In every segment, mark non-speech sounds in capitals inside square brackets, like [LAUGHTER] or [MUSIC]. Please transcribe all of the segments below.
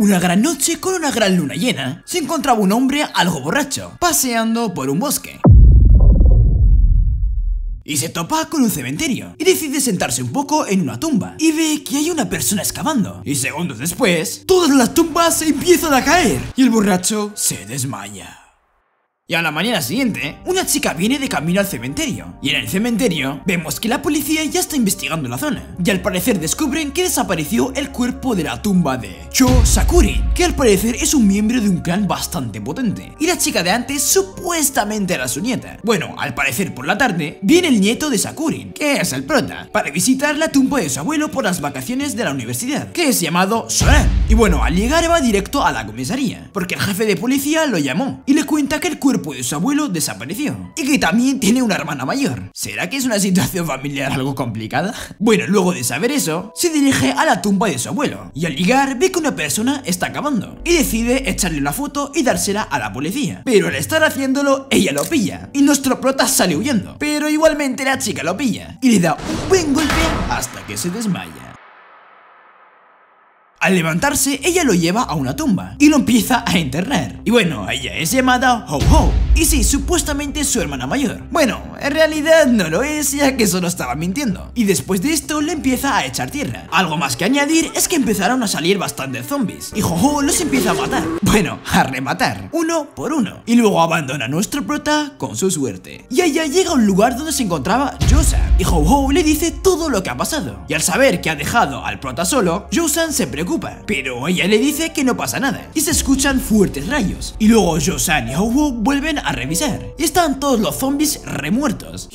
Una gran noche con una gran luna llena, se encontraba un hombre algo borracho, paseando por un bosque. Y se topa con un cementerio, y decide sentarse un poco en una tumba, y ve que hay una persona excavando. Y segundos después, todas las tumbas empiezan a caer, y el borracho se desmaya. Y a la mañana siguiente, una chica viene de camino al cementerio. Y en el cementerio, vemos que la policía ya está investigando la zona. Y al parecer descubren que desapareció el cuerpo de la tumba de Cho Sakurin, que al parecer es un miembro de un clan bastante potente. Y la chica de antes supuestamente era su nieta. Bueno, al parecer por la tarde, viene el nieto de Sakurin, que es el prota, para visitar la tumba de su abuelo por las vacaciones de la universidad, que es llamado Soran. Y bueno, al llegar va directo a la comisaría, porque el jefe de policía lo llamó y le cuenta que el cuerpo pues su abuelo desapareció y que también tiene una hermana mayor. ¿Será que es una situación familiar algo complicada? [LAUGHS] Bueno, luego de saber eso, se dirige a la tumba de su abuelo y al llegar ve que una persona está acabando y decide echarle una foto y dársela a la policía. Pero al estar haciéndolo, ella lo pilla y nuestro prota sale huyendo. Pero igualmente la chica lo pilla y le da un buen golpe hasta que se desmaya. Al levantarse, ella lo lleva a una tumba y lo empieza a enterrar. Y bueno, ella es llamada Ho Ho. Y sí, supuestamente es su hermana mayor. Bueno, en realidad no lo es, ya que solo estaba mintiendo. Y después de esto, le empieza a echar tierra. Algo más que añadir es que empezaron a salir bastantes zombies. Y Ho Ho los empieza a matar. Bueno, a rematar. Uno por uno. Y luego abandona a nuestro prota con su suerte. Y ella llega a un lugar donde se encontraba Josan. Y Ho Ho le dice todo lo que ha pasado. Y al saber que ha dejado al prota solo, Josan se preocupa pero ella le dice que no pasa nada y se escuchan fuertes rayos. Y luego Josan y Hou vuelven a revisar y están todos los zombies remuertos.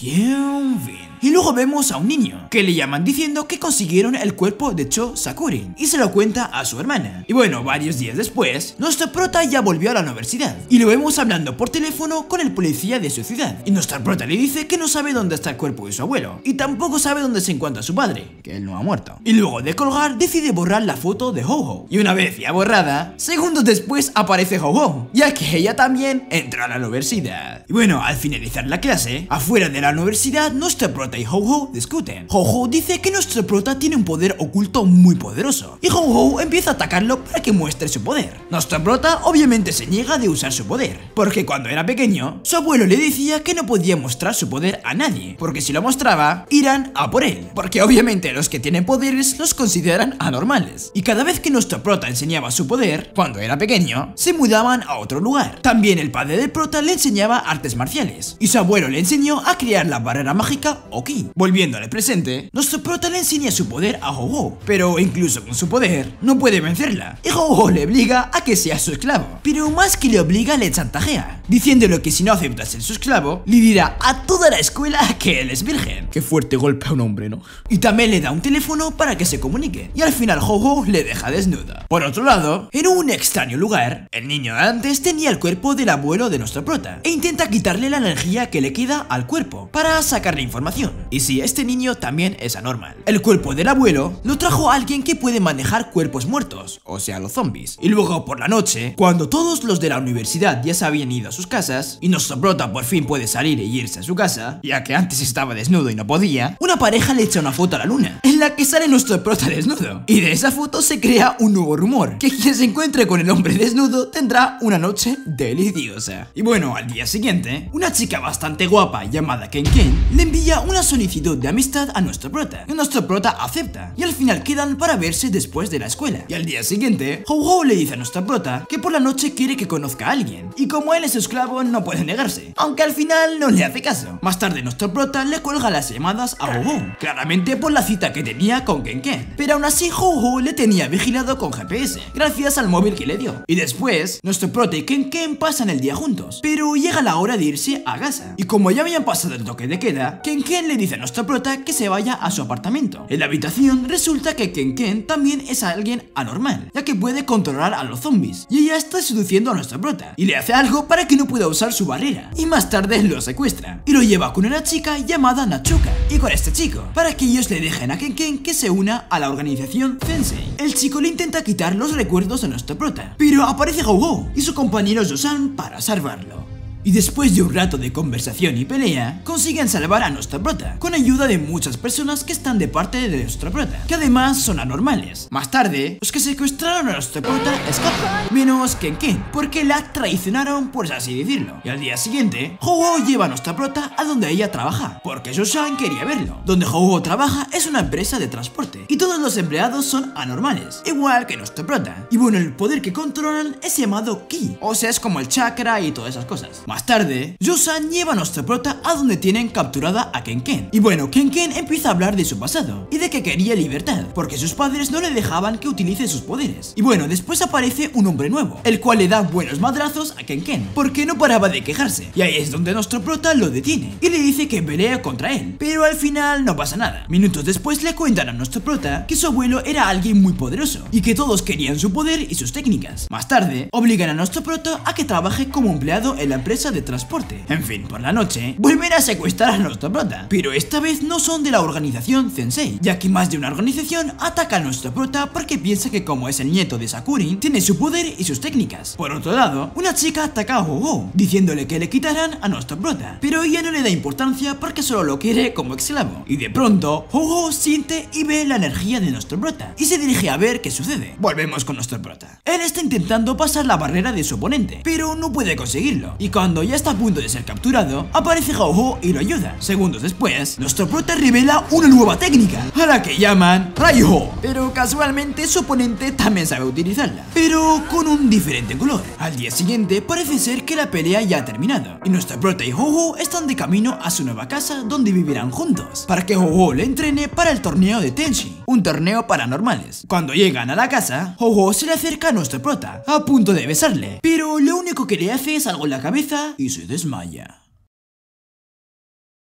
Y luego vemos a un niño, que le llaman diciendo que consiguieron el cuerpo de Cho Sakurin y se lo cuenta a su hermana. Y bueno, varios días después, nuestro prota ya volvió a la universidad, y lo vemos hablando por teléfono con el policía de su ciudad. Y nuestra prota le dice que no sabe dónde está el cuerpo de su abuelo, y tampoco sabe dónde se encuentra su padre, que él no ha muerto. Y luego de colgar, decide borrar la foto de ho Y una vez ya borrada, segundos después aparece ho ya que ella también entra a la universidad. Y bueno, al finalizar la clase, afuera de la universidad, nuestro prota y Ho-Ho discuten. Ho-Ho dice que nuestro prota tiene un poder oculto muy poderoso y Ho-Ho empieza a atacarlo para que muestre su poder. Nuestro prota obviamente se niega de usar su poder, porque cuando era pequeño, su abuelo le decía que no podía mostrar su poder a nadie, porque si lo mostraba, irán a por él, porque obviamente los que tienen poderes los consideran anormales. Y cada vez que nuestro prota enseñaba su poder, cuando era pequeño, se mudaban a otro lugar. También el padre del prota le enseñaba artes marciales, y su abuelo le enseñó a crear la barrera mágica Volviéndole Volviendo al presente, nuestro prota le enseña su poder a Jojo, pero incluso con su poder, no puede vencerla, y Jojo le obliga a que sea su esclavo, pero más que le obliga le chantajea, diciéndole que si no acepta ser su esclavo, le dirá a toda la escuela que él es virgen. Qué fuerte golpe a un hombre, ¿no? Y también le da un teléfono para que se comunique, y al final Jojo le deja desnuda. Por otro lado, en un extraño lugar, el niño de antes tenía el cuerpo del abuelo de nuestro prota, e intenta quitarle la energía que le queda al cuerpo, para sacarle información y si este niño también es anormal. El cuerpo del abuelo lo trajo a alguien que puede manejar cuerpos muertos, o sea los zombies. Y luego por la noche, cuando todos los de la universidad ya se habían ido a sus casas, y nuestro prota por fin puede salir e irse a su casa, ya que antes estaba desnudo y no podía, una pareja le echa una foto a la luna, en la que sale nuestro prota desnudo. Y de esa foto se crea un nuevo rumor, que quien se encuentre con el hombre desnudo tendrá una noche deliciosa. Y bueno, al día siguiente, una chica bastante guapa llamada Ken Ken le envía una solicitud de amistad a nuestro prota. Y nuestro prota acepta. Y al final quedan para verse después de la escuela. Y al día siguiente, Ho, le dice a nuestro prota que por la noche quiere que conozca a alguien. Y como él es esclavo, no puede negarse. Aunque al final no le hace caso. Más tarde, nuestro prota le cuelga las llamadas a Ho, Claramente por la cita que tenía con Ken Ken. Pero aún así, Ho, le tenía vigilado con GPS. Gracias al móvil que le dio. Y después, nuestro prota y Ken Ken pasan el día juntos. Pero llega la hora de irse a casa, Y como ya habían pasado el toque de queda, Ken Ken le dice a nuestro prota que se vaya a su apartamento. En la habitación resulta que Ken Ken también es alguien anormal, ya que puede controlar a los zombies, y ella está seduciendo a nuestro prota, y le hace algo para que no pueda usar su barrera, y más tarde lo secuestra, y lo lleva con una chica llamada Nachuka, y con este chico, para que ellos le dejen a Ken Ken que se una a la organización Sensei. El chico le intenta quitar los recuerdos a nuestro prota, pero aparece Go, y su compañero usan para salvarlo y después de un rato de conversación y pelea, consiguen salvar a nuestra prota, con ayuda de muchas personas que están de parte de nuestra prota, que además son anormales. Más tarde, los que secuestraron a nuestra prota escapan, menos que Ken, porque la traicionaron por así decirlo. Y al día siguiente, Hugo lleva a nuestra prota a donde ella trabaja, porque Joshan quería verlo. Donde Houo trabaja es una empresa de transporte, y todos los empleados son anormales, igual que nuestra prota. Y bueno, el poder que controlan es llamado Ki, o sea es como el chakra y todas esas cosas. Más tarde, Yosan lleva a nuestro prota a donde tienen capturada a Kenken. Y bueno, Kenken empieza a hablar de su pasado y de que quería libertad, porque sus padres no le dejaban que utilice sus poderes. Y bueno, después aparece un hombre nuevo, el cual le da buenos madrazos a Kenken, porque no paraba de quejarse. Y ahí es donde nuestro prota lo detiene y le dice que pelea contra él, pero al final no pasa nada. Minutos después le cuentan a nuestro prota que su abuelo era alguien muy poderoso y que todos querían su poder y sus técnicas. Más tarde, obligan a nuestro prota a que trabaje como empleado en la empresa de transporte. En fin, por la noche, vuelven a secuestrar a nuestro prota, pero esta vez no son de la organización Sensei, ya que más de una organización ataca a nuestro prota porque piensa que como es el nieto de Sakuri, tiene su poder y sus técnicas. Por otro lado, una chica ataca a Hugo, diciéndole que le quitarán a nuestro prota, pero ella no le da importancia porque solo lo quiere como esclavo. Y de pronto, Hugo siente y ve la energía de nuestro prota, y se dirige a ver qué sucede. Volvemos con nuestro prota. Él está intentando pasar la barrera de su oponente, pero no puede conseguirlo, y con cuando ya está a punto de ser capturado, aparece Jojo y lo ayuda. Segundos después, nuestro prota revela una nueva técnica, a la que llaman Raiho, pero casualmente su oponente también sabe utilizarla, pero con un diferente color. Al día siguiente, parece ser que la pelea ya ha terminado, y nuestro prota y Jojo están de camino a su nueva casa donde vivirán juntos, para que Jojo le entrene para el torneo de Tenshi, un torneo paranormales. Cuando llegan a la casa, Jojo se le acerca a nuestro prota, a punto de besarle, pero lo único que le hace es algo en la cabeza y se desmaya.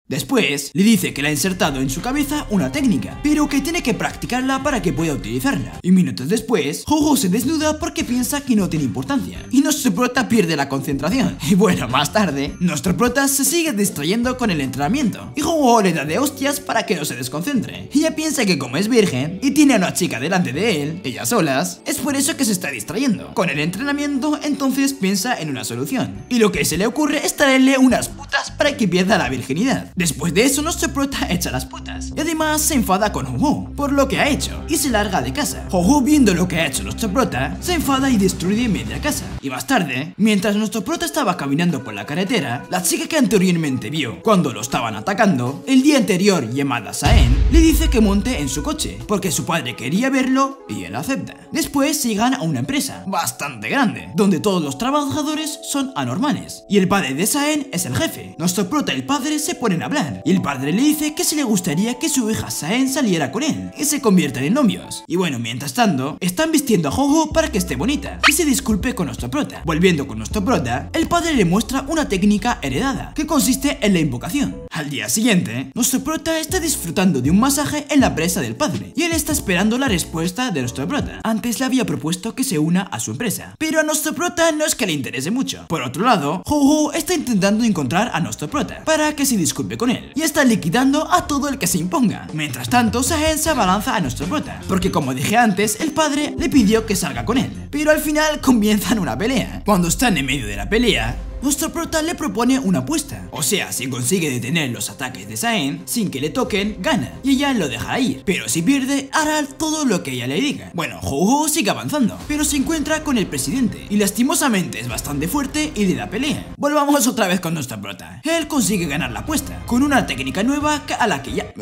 Después, le dice que le ha insertado en su cabeza una técnica, pero que tiene que practicarla para que pueda utilizarla. Y minutos después, Jojo se desnuda porque piensa que no tiene importancia, y nuestro prota pierde la concentración. [LAUGHS] Y bueno, más tarde, nuestro prota se sigue distrayendo con el entrenamiento, y Jojo le da de hostias para que no se desconcentre. Ella piensa que como es virgen, y tiene a una chica delante de él, ella solas, es por eso que se está distrayendo. Con el entrenamiento, entonces piensa en una solución, y lo que se le ocurre es traerle unas putas para que pierda la virginidad. Después de eso, nuestro prota [LAUGHS] echa las putas y además se enfada con Jojo por lo que ha hecho y se larga de casa. Jojo, viendo lo que ha hecho nuestro prota se enfada y destruye media casa. Y más tarde, mientras nuestro prota estaba caminando por la carretera, la chica que anteriormente vio cuando lo estaban atacando, el día anterior llamada Saen, le dice que monte en su coche porque su padre quería verlo y él acepta. Después llegan a una empresa bastante grande donde todos los trabajadores son anormales y el padre de Saen es el jefe. Nuestro prota y el padre se ponen a y el padre le dice que se le gustaría que su hija Saen saliera con él y se convierta en novios. Y bueno, mientras tanto, están vistiendo a Jojo para que esté bonita y se disculpe con nuestro prota. Volviendo con nuestro prota, el padre le muestra una técnica heredada que consiste en la invocación. Al día siguiente, nuestro prota está disfrutando de un masaje en la presa del padre y él está esperando la respuesta de nuestro prota. Antes le había propuesto que se una a su empresa, pero a nuestro prota no es que le interese mucho. Por otro lado, Jojo está intentando encontrar a nuestro prota para que se disculpe con él y está liquidando a todo el que se imponga. Mientras tanto, Sahel se abalanza a nuestro prota, porque como dije antes, el padre le pidió que salga con él. Pero al final comienzan una pelea. Cuando están en medio de la pelea, nuestro prota le propone una apuesta. O sea, si consigue detener los ataques de Saen, sin que le toquen, gana y ella lo deja ir. Pero si pierde, hará todo lo que ella le diga. Bueno, Jojo sigue avanzando, pero se encuentra con el presidente y lastimosamente es bastante fuerte y le da pelea. Volvamos otra vez con nuestra prota. Él consigue ganar la apuesta con una técnica nueva a la que ya...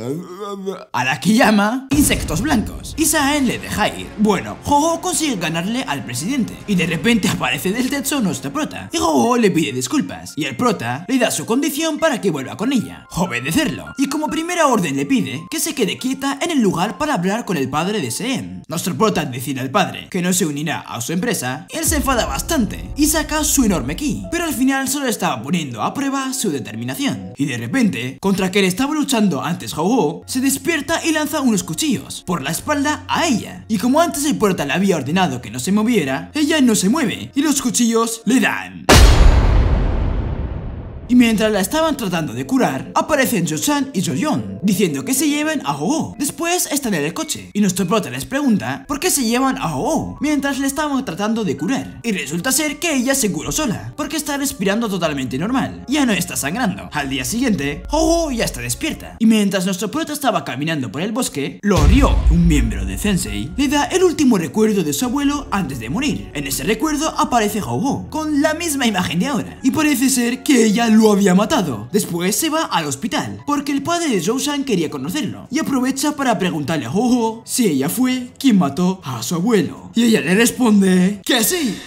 a la que llama insectos blancos y Saen le deja ir. Bueno, Jojo consigue ganarle al presidente y de repente aparece del techo nuestra prota y Jojo le pide disculpas y el prota le da su condición para que vuelva con ella, obedecerlo, y como primera orden le pide que se quede quieta en el lugar para hablar con el padre de Seen. Nuestro prota dice al padre que no se unirá a su empresa, él se enfada bastante y saca su enorme ki, pero al final solo estaba poniendo a prueba su determinación. Y de repente, contra quien estaba luchando antes Hogo, se despierta y lanza unos cuchillos por la espalda a ella. Y como antes el prota le había ordenado que no se moviera, ella no se mueve y los cuchillos le dan. Y mientras la estaban tratando de curar, aparecen Josan y Joyon, diciendo que se lleven a Ho-Oh. Después están en el coche, y nuestro prota les pregunta por qué se llevan a Ho-Oh mientras le estaban tratando de curar. Y resulta ser que ella se curó sola, porque está respirando totalmente normal, ya no está sangrando. Al día siguiente, Ho-Oh ya está despierta, y mientras nuestro prota estaba caminando por el bosque, Loryo, un miembro de Sensei, le da el último recuerdo de su abuelo antes de morir. En ese recuerdo aparece Ho-Oh, con la misma imagen de ahora, y parece ser que ella lo lo había matado. Después se va al hospital, porque el padre de Jo-San quería conocerlo, y aprovecha para preguntarle a Jo si ella fue quien mató a su abuelo. Y ella le responde que sí.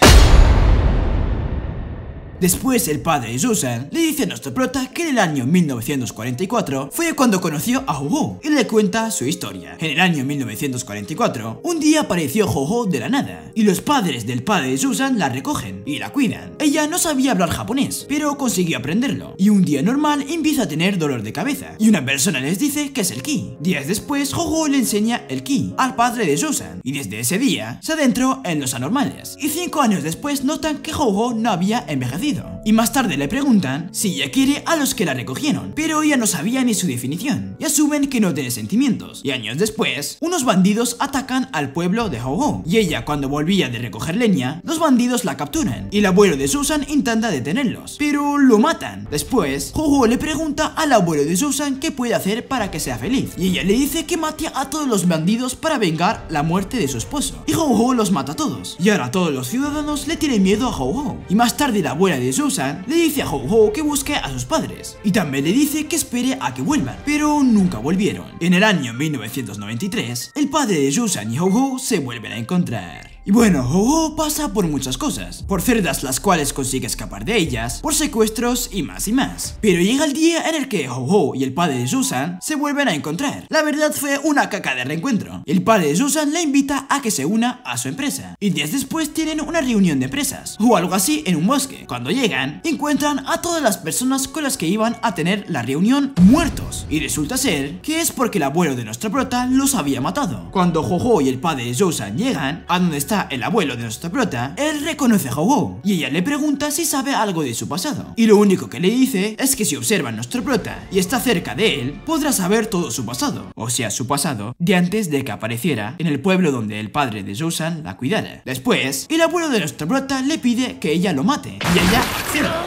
Después el padre de Susan le dice a nuestro prota que en el año 1944 fue cuando conoció a Jojo y le cuenta su historia. En el año 1944, un día apareció Jojo de la nada y los padres del padre de Susan la recogen y la cuidan. Ella no sabía hablar japonés, pero consiguió aprenderlo y un día normal empieza a tener dolor de cabeza y una persona les dice que es el ki. Días después, Jojo le enseña el ki al padre de Susan y desde ese día se adentró en los anormales y cinco años después notan que Jojo no había envejecido either. y más tarde le preguntan si ella quiere a los que la recogieron, pero ella no sabía ni su definición, y asumen que no tiene sentimientos, y años después, unos bandidos atacan al pueblo de Ho y ella cuando volvía de recoger leña, los bandidos la capturan, y el abuelo de Susan intenta detenerlos, pero lo matan. Después, Ho le pregunta al abuelo de Susan qué puede hacer para que sea feliz, y ella le dice que mate a todos los bandidos para vengar la muerte de su esposo, y Ho los mata a todos, y ahora todos los ciudadanos le tienen miedo a Ho y más tarde la abuela de Susan le dice a Ho Ho que busque a sus padres y también le dice que espere a que vuelvan, pero nunca volvieron. En el año 1993, el padre de Susan y Ho Ho se vuelven a encontrar. Y bueno, Hoho pasa por muchas cosas, por cerdas las cuales consigue escapar de ellas, por secuestros y más y más. Pero llega el día en el que Hoho y el padre de Susan se vuelven a encontrar. La verdad fue una caca de reencuentro. El padre de Susan la invita a que se una a su empresa, y días después tienen una reunión de empresas, o algo así en un bosque. Cuando llegan, encuentran a todas las personas con las que iban a tener la reunión muertos, y resulta ser que es porque el abuelo de nuestra prota los había matado. Cuando ho y el padre de Susan llegan a donde están? el abuelo de nuestro prota, él reconoce a Howou y ella le pregunta si sabe algo de su pasado. Y lo único que le dice es que si observa a nuestro prota y está cerca de él, podrá saber todo su pasado, o sea, su pasado de antes de que apareciera en el pueblo donde el padre de Susan la cuidara. Después, el abuelo de nuestro prota le pide que ella lo mate y ella Cierra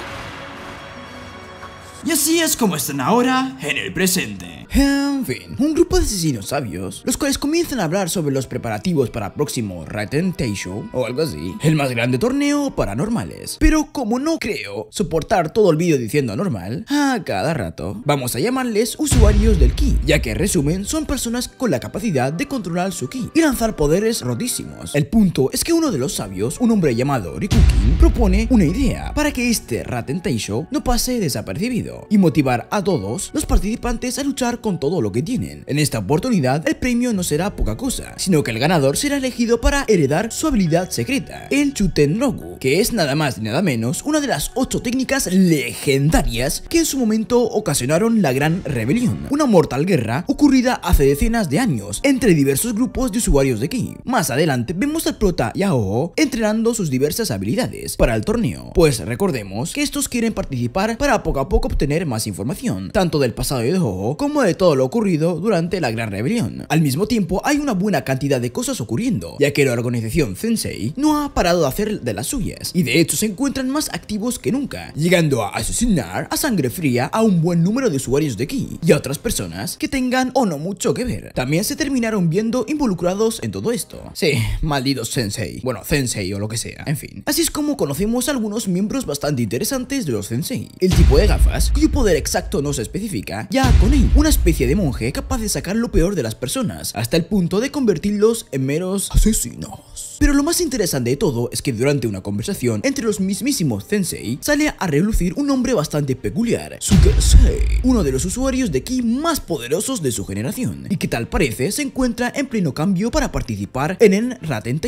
Y así es como están ahora en el presente. En fin, un grupo de asesinos sabios, los cuales comienzan a hablar sobre los preparativos para el próximo Show o algo así, el más grande torneo paranormales. Pero como no creo soportar todo el vídeo diciendo anormal, a cada rato, vamos a llamarles usuarios del ki, ya que en resumen son personas con la capacidad de controlar su ki y lanzar poderes rodísimos. El punto es que uno de los sabios, un hombre llamado Rikuki, propone una idea para que este Rat Show no pase desapercibido y motivar a todos los participantes a luchar con todo lo que tienen. En esta oportunidad, el premio no será poca cosa, sino que el ganador será elegido para heredar su habilidad secreta, el Chutenroku, que es nada más ni nada menos una de las 8 técnicas legendarias que en su momento ocasionaron la Gran Rebelión, una mortal guerra ocurrida hace decenas de años entre diversos grupos de usuarios de Ki. Más adelante vemos al prota Yao entrenando sus diversas habilidades para el torneo, pues recordemos que estos quieren participar para poco a poco obtener más información, tanto del pasado de Hoho como de todo lo ocurrido durante la Gran Rebelión. Al mismo tiempo, hay una buena cantidad de cosas ocurriendo, ya que la organización Sensei no ha parado de hacer de las suyas, y de hecho se encuentran más activos que nunca, llegando a asesinar a sangre fría a un buen número de usuarios de Ki y a otras personas que tengan o no mucho que ver. También se terminaron viendo involucrados en todo esto. Sí, malditos Sensei. Bueno, Sensei o lo que sea, en fin. Así es como conocemos a algunos miembros bastante interesantes de los Sensei. El tipo de gafas, cuyo poder exacto no se especifica, ya con él, una especie de monje capaz de sacar lo peor de las personas, hasta el punto de convertirlos en meros asesinos. Pero lo más interesante de todo es que durante una conversación entre los mismísimos Sensei, sale a relucir un hombre bastante peculiar, Sukasei, uno de los usuarios de Ki más poderosos de su generación, y que tal parece se encuentra en pleno cambio para participar en el Raten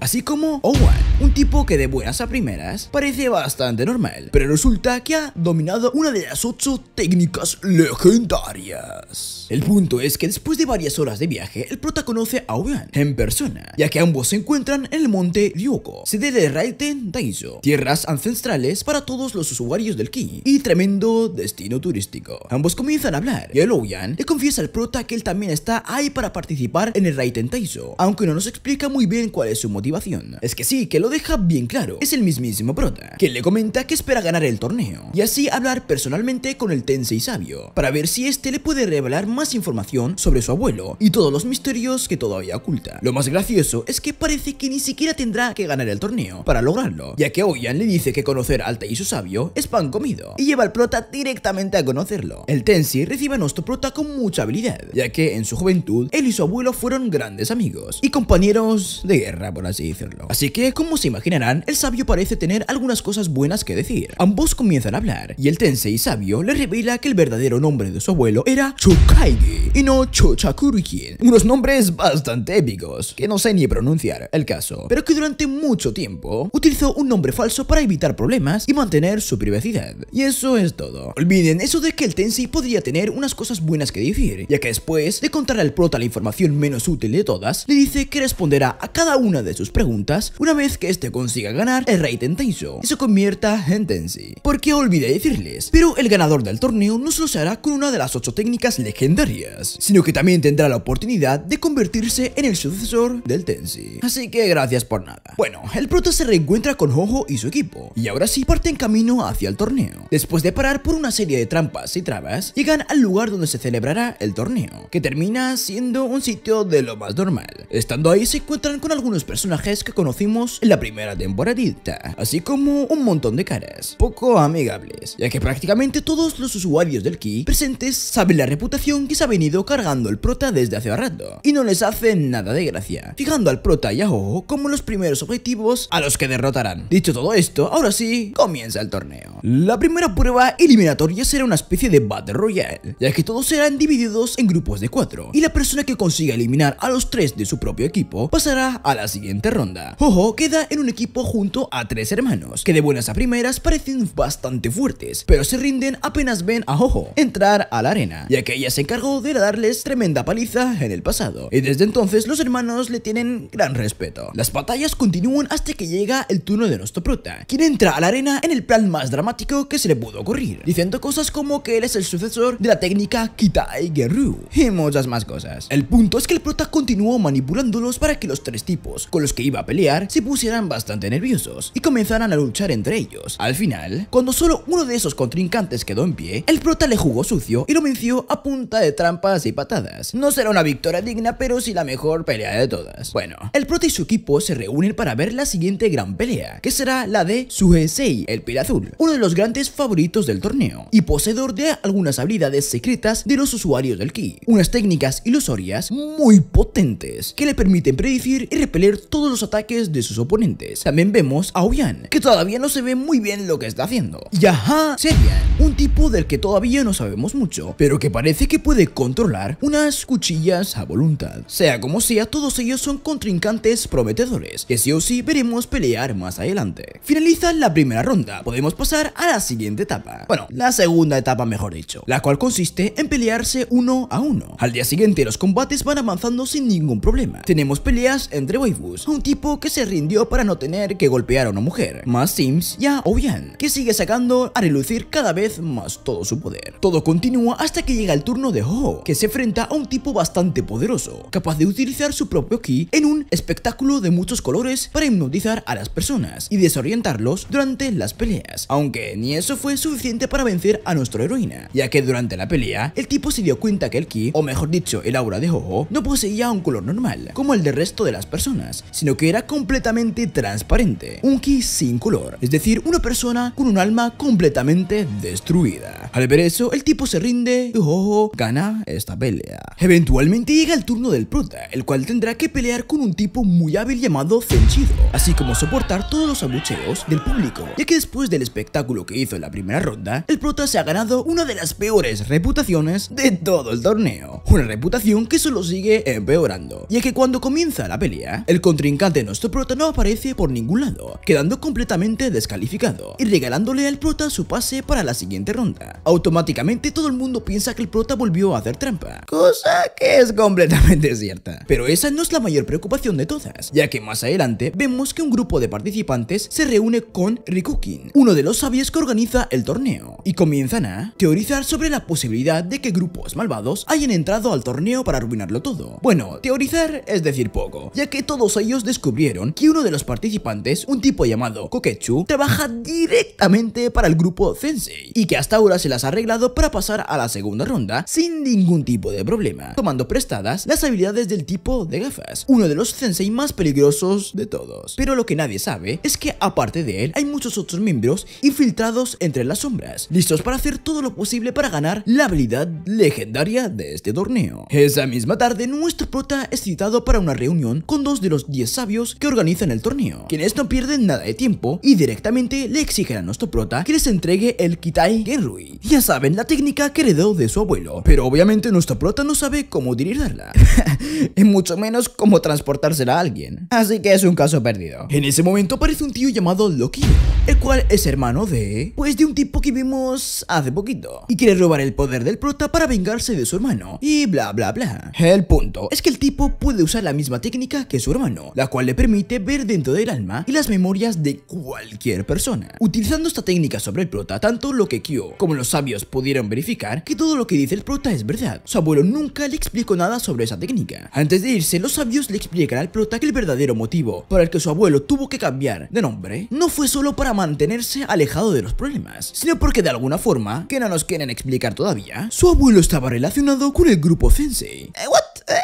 así como Owen, un tipo que de buenas a primeras parece bastante normal, pero resulta que ha dominado una de las ocho técnicas legendarias. El punto es que después de varias horas de viaje, el prota conoce a Owen en persona, ya que ambos se encuentran en el monte Ryoko, sede de Raiten Daiso, tierras ancestrales para todos los usuarios del Ki y tremendo destino turístico. Ambos comienzan a hablar y el Ouyan le confiesa al prota que él también está ahí para participar en el Raiten Taisho aunque no nos explica muy bien cuál es su motivación. Es que sí, que lo deja bien claro, es el mismísimo prota, Que le comenta que espera ganar el torneo y así hablar personalmente con el y Sabio para ver si éste le puede revelar más información sobre su abuelo y todos los misterios que todavía oculta. Lo más gracioso es que parece que ni siquiera tendrá que ganar el torneo para lograrlo, ya que Oyan le dice que conocer al su sabio es pan comido, y lleva al prota directamente a conocerlo. El Tensi recibe a nuestro prota con mucha habilidad, ya que en su juventud él y su abuelo fueron grandes amigos y compañeros de guerra, por así decirlo. Así que, como se imaginarán, el sabio parece tener algunas cosas buenas que decir. Ambos comienzan a hablar, y el Tensei sabio le revela que el verdadero nombre de su abuelo era Chukai y no Chochakurikin, unos nombres bastante épicos que no sé ni pronunciar. El caso, pero que durante mucho tiempo utilizó un nombre falso para evitar problemas y mantener su privacidad. Y eso es todo. Olviden eso de que el Tensi podría tener unas cosas buenas que decir, ya que después de contar al prota la información menos útil de todas, le dice que responderá a cada una de sus preguntas una vez que este consiga ganar el Rey Tentaizo y se convierta en Tensi. Porque olvide decirles, pero el ganador del torneo no solo se hará con una de las ocho técnicas legendarias, sino que también tendrá la oportunidad de convertirse en el sucesor del Tensi. Así que gracias por nada. Bueno, el prota se reencuentra con Jojo y su equipo, y ahora sí parte en camino hacia el torneo. Después de parar por una serie de trampas y trabas, llegan al lugar donde se celebrará el torneo, que termina siendo un sitio de lo más normal. Estando ahí se encuentran con algunos personajes que conocimos en la primera temporadita, así como un montón de caras, poco amigables, ya que prácticamente todos los usuarios del Ki presentes saben la reputación que se ha venido cargando el prota desde hace rato, y no les hace nada de gracia, fijando al prota y a Jojo como los primeros objetivos a los que derrotarán. Dicho todo esto, ahora sí, comienza el torneo. La primera prueba eliminatoria será una especie de Battle Royale, ya que todos serán divididos en grupos de cuatro, y la persona que consiga eliminar a los tres de su propio equipo pasará a la siguiente ronda. Jojo queda en un equipo junto a tres hermanos, que de buenas a primeras parecen bastante fuertes, pero se rinden apenas ven a Jojo entrar a la arena, ya que ella se encargó de darles tremenda paliza en el pasado, y desde entonces los hermanos le tienen gran respeto. Las batallas continúan hasta que llega el turno de nuestro prota, quien entra a la arena en el plan más dramático que se le pudo ocurrir, diciendo cosas como que él es el sucesor de la técnica Kitai Geru y muchas más cosas. El punto es que el prota continuó manipulándolos para que los tres tipos con los que iba a pelear se pusieran bastante nerviosos y comenzaran a luchar entre ellos. Al final, cuando solo uno de esos contrincantes quedó en pie, el prota le jugó sucio y lo venció a punta de trampas y patadas. No será una victoria digna, pero sí la mejor pelea de todas. Bueno, el prota y su se reúnen para ver la siguiente gran pelea, que será la de Suhesei, el pila azul, uno de los grandes favoritos del torneo, y poseedor de algunas habilidades secretas de los usuarios del Ki, unas técnicas ilusorias muy potentes, que le permiten predecir y repeler todos los ataques de sus oponentes. También vemos a Oyan, que todavía no se ve muy bien lo que está haciendo, y ajá, Serian, un tipo del que todavía no sabemos mucho, pero que parece que puede controlar unas cuchillas a voluntad. Sea como sea, todos ellos son contrincantes prometedores que sí o sí veremos pelear más adelante. Finaliza la primera ronda, podemos pasar a la siguiente etapa, bueno, la segunda etapa mejor dicho, la cual consiste en pelearse uno a uno. Al día siguiente los combates van avanzando sin ningún problema. Tenemos peleas entre waifus, un tipo que se rindió para no tener que golpear a una mujer, más Sims ya o bien que sigue sacando a relucir cada vez más todo su poder. Todo continúa hasta que llega el turno de Ho, que se enfrenta a un tipo bastante poderoso, capaz de utilizar su propio ki en un espectáculo de muchos colores para hipnotizar a las personas y desorientarlos durante las peleas, aunque ni eso fue suficiente para vencer a nuestra heroína, ya que durante la pelea el tipo se dio cuenta que el ki, o mejor dicho el aura de Jojo, no poseía un color normal, como el del resto de las personas, sino que era completamente transparente, un ki sin color, es decir, una persona con un alma completamente destruida. Al ver eso, el tipo se rinde y Jojo gana esta pelea. Eventualmente llega el turno del prota, el cual tendrá que pelear con un tipo muy hábil llamado Zenchido, así como soportar todos los abucheos del público, ya que después del espectáculo que hizo en la primera ronda, el prota se ha ganado una de las peores reputaciones de todo el torneo, una reputación que solo sigue empeorando, ya que cuando comienza la pelea, el contrincante nuestro prota no aparece por ningún lado, quedando completamente descalificado y regalándole al prota su pase para la siguiente ronda. Automáticamente todo el mundo piensa que el prota volvió a hacer trampa, cosa que es completamente cierta, pero esa no es la mayor preocupación de todas, ya que más adelante vemos que un grupo de participantes se reúne con Rikukin, uno de los sabios que organiza el torneo, y comienzan a teorizar sobre la posibilidad de que grupos malvados hayan entrado al torneo para arruinarlo todo. Bueno, teorizar es decir poco, ya que todos ellos descubrieron que uno de los participantes, un tipo llamado Kokechu, trabaja directamente para el grupo Sensei, y que hasta ahora se las ha arreglado para pasar a la segunda ronda sin ningún tipo de problema, tomando prestadas las habilidades del tipo de gafas, uno de los Sensei más peligrosos de todos. Pero lo que nadie sabe es que aparte de él, hay muchos otros miembros infiltrados entre las sombras, listos para hacer todo lo posible para ganar la habilidad legendaria de este torneo. Esa misma tarde, nuestro prota es citado para una reunión con dos de los 10 sabios que organizan el torneo, quienes no pierden nada de tiempo y directamente le exigen a nuestro prota que les entregue el Kitai Genrui. Ya saben, la técnica que heredó de su abuelo, pero obviamente nuestro prota no sabe cómo dirigirla, [LAUGHS] y mucho menos cómo transportársela a alguien. Así que es un caso perdido. En ese momento aparece un tío llamado Loki, el cual es hermano de... Pues de un tipo que vimos hace poquito. Y quiere robar el poder del prota para vengarse de su hermano. Y bla bla bla. El punto es que el tipo puede usar la misma técnica que su hermano, la cual le permite ver dentro del alma y las memorias de cualquier persona. Utilizando esta técnica sobre el prota, tanto lo que Kyo como los sabios pudieron verificar que todo lo que dice el prota es verdad. Su abuelo nunca le explicó nada sobre esa técnica. Antes de irse, los sabios le explican al prota que verdadero motivo por el que su abuelo tuvo que cambiar de nombre no fue solo para mantenerse alejado de los problemas, sino porque de alguna forma, que no nos quieren explicar todavía, su abuelo estaba relacionado con el grupo Sensei. Eh,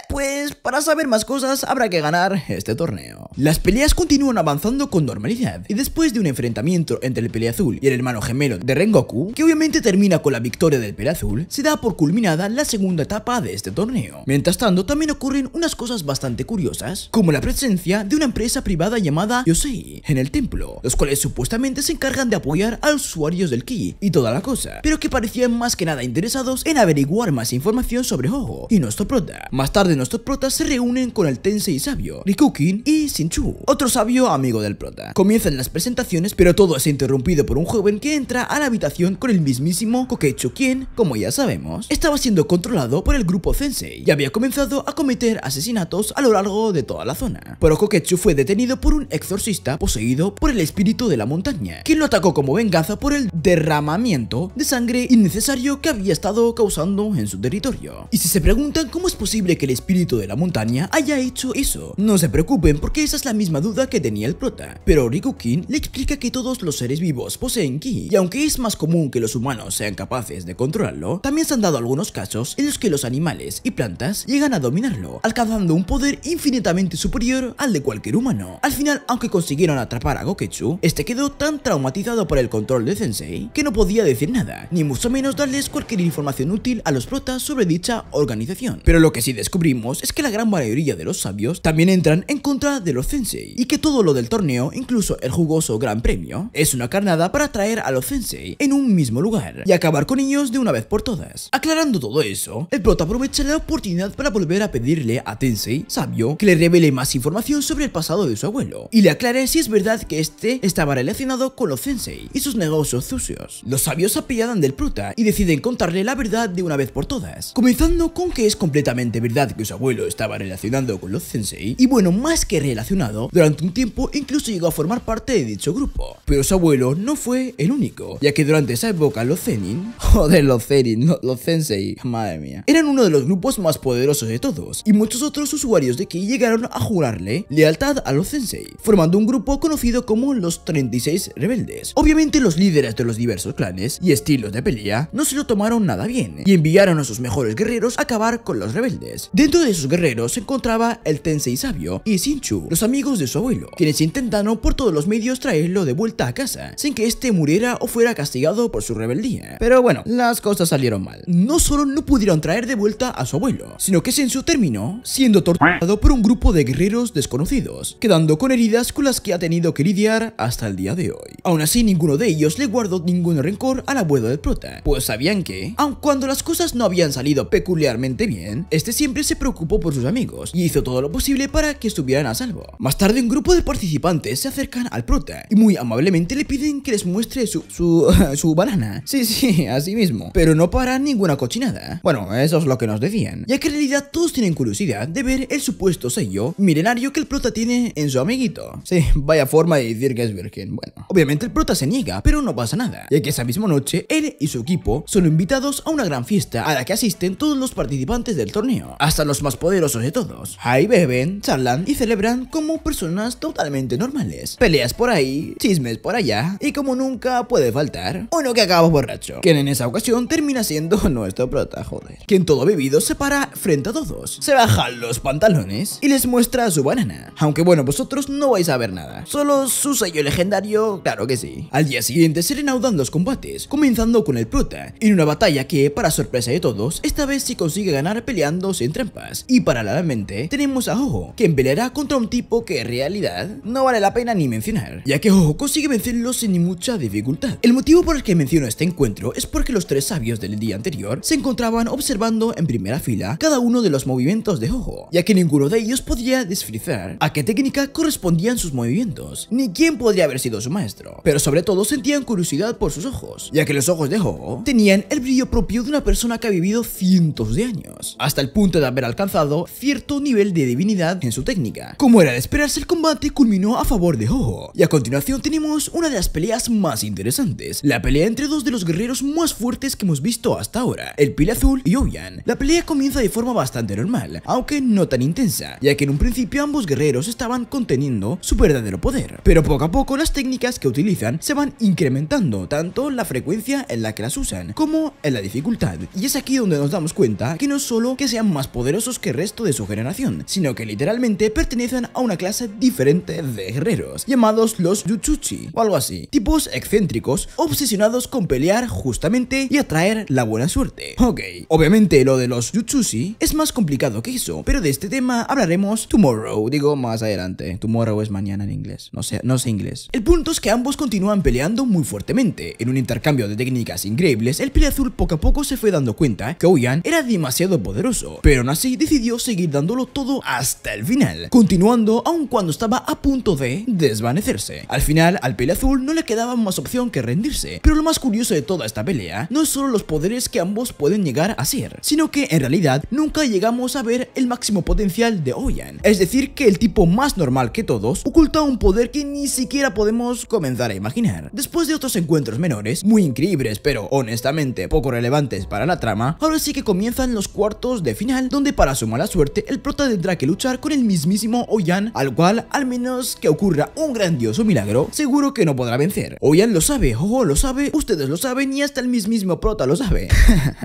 pues para saber más cosas habrá que ganar este torneo. Las peleas continúan avanzando con normalidad y después de un enfrentamiento entre el Peleazul y el hermano gemelo de Rengoku, que obviamente termina con la victoria del Peleazul, se da por culminada la segunda etapa de este torneo. Mientras tanto, también ocurren unas cosas bastante curiosas, como la presencia de una empresa privada llamada Yosei en el templo, los cuales supuestamente se encargan de apoyar a los usuarios del Ki y toda la cosa, pero que parecían más que nada interesados en averiguar más información sobre Hoho y nuestro prota. Más más tarde nuestros protas se reúnen con el Tensei sabio, Rikukin y Shinchu, otro sabio amigo del prota. Comienzan las presentaciones pero todo es interrumpido por un joven que entra a la habitación con el mismísimo Kokechu quien, como ya sabemos, estaba siendo controlado por el grupo Sensei y había comenzado a cometer asesinatos a lo largo de toda la zona. Pero Kokechu fue detenido por un exorcista poseído por el espíritu de la montaña, quien lo atacó como venganza por el derramamiento de sangre innecesario que había estado causando en su territorio. Y si se preguntan cómo es posible que el espíritu de la montaña haya hecho eso. No se preocupen porque esa es la misma duda que tenía el prota, pero Rikukin le explica que todos los seres vivos poseen ki, y aunque es más común que los humanos sean capaces de controlarlo, también se han dado algunos casos en los que los animales y plantas llegan a dominarlo, alcanzando un poder infinitamente superior al de cualquier humano. Al final, aunque consiguieron atrapar a Goketsu, este quedó tan traumatizado por el control de Sensei que no podía decir nada, ni mucho menos darles cualquier información útil a los protas sobre dicha organización. Pero lo que sí descubrimos es que la gran mayoría de los sabios también entran en contra de los sensei y que todo lo del torneo, incluso el jugoso gran premio, es una carnada para atraer a los sensei en un mismo lugar y acabar con ellos de una vez por todas. Aclarando todo eso, el prota aprovecha la oportunidad para volver a pedirle a Tensei, sabio, que le revele más información sobre el pasado de su abuelo y le aclare si es verdad que este estaba relacionado con los sensei y sus negocios sucios. Los sabios se del prota y deciden contarle la verdad de una vez por todas, comenzando con que es completamente verdad que su abuelo estaba relacionado con los sensei, y bueno, más que relacionado, durante un tiempo incluso llegó a formar parte de dicho grupo. Pero su abuelo no fue el único, ya que durante esa época los zenin, [LAUGHS] joder los zenin, los sensei, madre mía, eran uno de los grupos más poderosos de todos, y muchos otros usuarios de Ki llegaron a jurarle lealtad a los sensei, formando un grupo conocido como los 36 rebeldes. Obviamente los líderes de los diversos clanes y estilos de pelea no se lo tomaron nada bien, y enviaron a sus mejores guerreros a acabar con los rebeldes, Dentro de sus guerreros se encontraba el Tensei Sabio y Sinchu, los amigos de su abuelo, quienes intentaron por todos los medios traerlo de vuelta a casa, sin que este muriera o fuera castigado por su rebeldía. Pero bueno, las cosas salieron mal. No solo no pudieron traer de vuelta a su abuelo, sino que su terminó siendo torturado por un grupo de guerreros desconocidos, quedando con heridas con las que ha tenido que lidiar hasta el día de hoy. Aún así, ninguno de ellos le guardó ningún rencor al abuelo del prota, pues sabían que, aun cuando las cosas no habían salido peculiarmente bien, este siempre se preocupó por sus amigos y hizo todo lo posible para que estuvieran a salvo. Más tarde un grupo de participantes se acercan al prota y muy amablemente le piden que les muestre su, su, [LAUGHS] su banana. Sí, sí, así mismo. Pero no para ninguna cochinada. Bueno, eso es lo que nos decían. Ya que en realidad todos tienen curiosidad de ver el supuesto sello milenario que el prota tiene en su amiguito. Sí, vaya forma de decir que es virgen. Bueno, obviamente el prota se niega, pero no pasa nada. Ya que esa misma noche él y su equipo son invitados a una gran fiesta a la que asisten todos los participantes del torneo hasta los más poderosos de todos. Ahí beben, charlan y celebran como personas totalmente normales. Peleas por ahí, chismes por allá y como nunca puede faltar, uno que acaba borracho, quien en esa ocasión termina siendo [LAUGHS] nuestro prota, joder. Quien todo bebido se para frente a todos, se baja los pantalones y les muestra su banana. Aunque bueno, vosotros no vais a ver nada, solo su sello legendario, claro que sí. Al día siguiente se renaudan los combates, comenzando con el prota, en una batalla que, para sorpresa de todos, esta vez sí consigue ganar peleando sin trampas. Y paralelamente tenemos a Jojo, quien peleará contra un tipo que en realidad no vale la pena ni mencionar, ya que Jojo consigue vencerlo sin mucha dificultad. El motivo por el que menciono este encuentro es porque los tres sabios del día anterior se encontraban observando en primera fila cada uno de los movimientos de Jojo, ya que ninguno de ellos podía desfrizar a qué técnica correspondían sus movimientos, ni quién podría haber sido su maestro, pero sobre todo sentían curiosidad por sus ojos, ya que los ojos de Jojo tenían el brillo propio de una persona que ha vivido cientos de años, hasta el punto de haber alcanzado cierto nivel de divinidad en su técnica. Como era de esperarse, el combate culminó a favor de Hoho. y a continuación tenemos una de las peleas más interesantes, la pelea entre dos de los guerreros más fuertes que hemos visto hasta ahora, el Pila Azul y Obian. La pelea comienza de forma bastante normal, aunque no tan intensa, ya que en un principio ambos guerreros estaban conteniendo su verdadero poder, pero poco a poco las técnicas que utilizan se van incrementando, tanto la frecuencia en la que las usan, como en la dificultad, y es aquí donde nos damos cuenta que no solo que sean más poderosos que el resto de su generación, sino que literalmente pertenecen a una clase diferente de guerreros, llamados los Yuchuchi, o algo así. Tipos excéntricos, obsesionados con pelear justamente y atraer la buena suerte. Ok, obviamente lo de los Yuchuchi es más complicado que eso, pero de este tema hablaremos tomorrow, digo más adelante. Tomorrow es mañana en inglés, no sé, no sé inglés. El punto es que ambos continúan peleando muy fuertemente. En un intercambio de técnicas increíbles, el Azul poco a poco se fue dando cuenta que Oyan era demasiado poderoso, pero pero aún así decidió seguir dándolo todo hasta el final, continuando aun cuando estaba a punto de desvanecerse. Al final, al Peleazul no le quedaba más opción que rendirse, pero lo más curioso de toda esta pelea no es solo los poderes que ambos pueden llegar a ser, sino que en realidad nunca llegamos a ver el máximo potencial de Oyan, es decir que el tipo más normal que todos oculta un poder que ni siquiera podemos comenzar a imaginar. Después de otros encuentros menores, muy increíbles pero honestamente poco relevantes para la trama, ahora sí que comienzan los cuartos de final donde para su mala suerte el prota tendrá que luchar con el mismísimo Oyan, al cual, al menos que ocurra un grandioso milagro, seguro que no podrá vencer. Oyan lo sabe, Jojo lo sabe, ustedes lo saben y hasta el mismísimo prota lo sabe.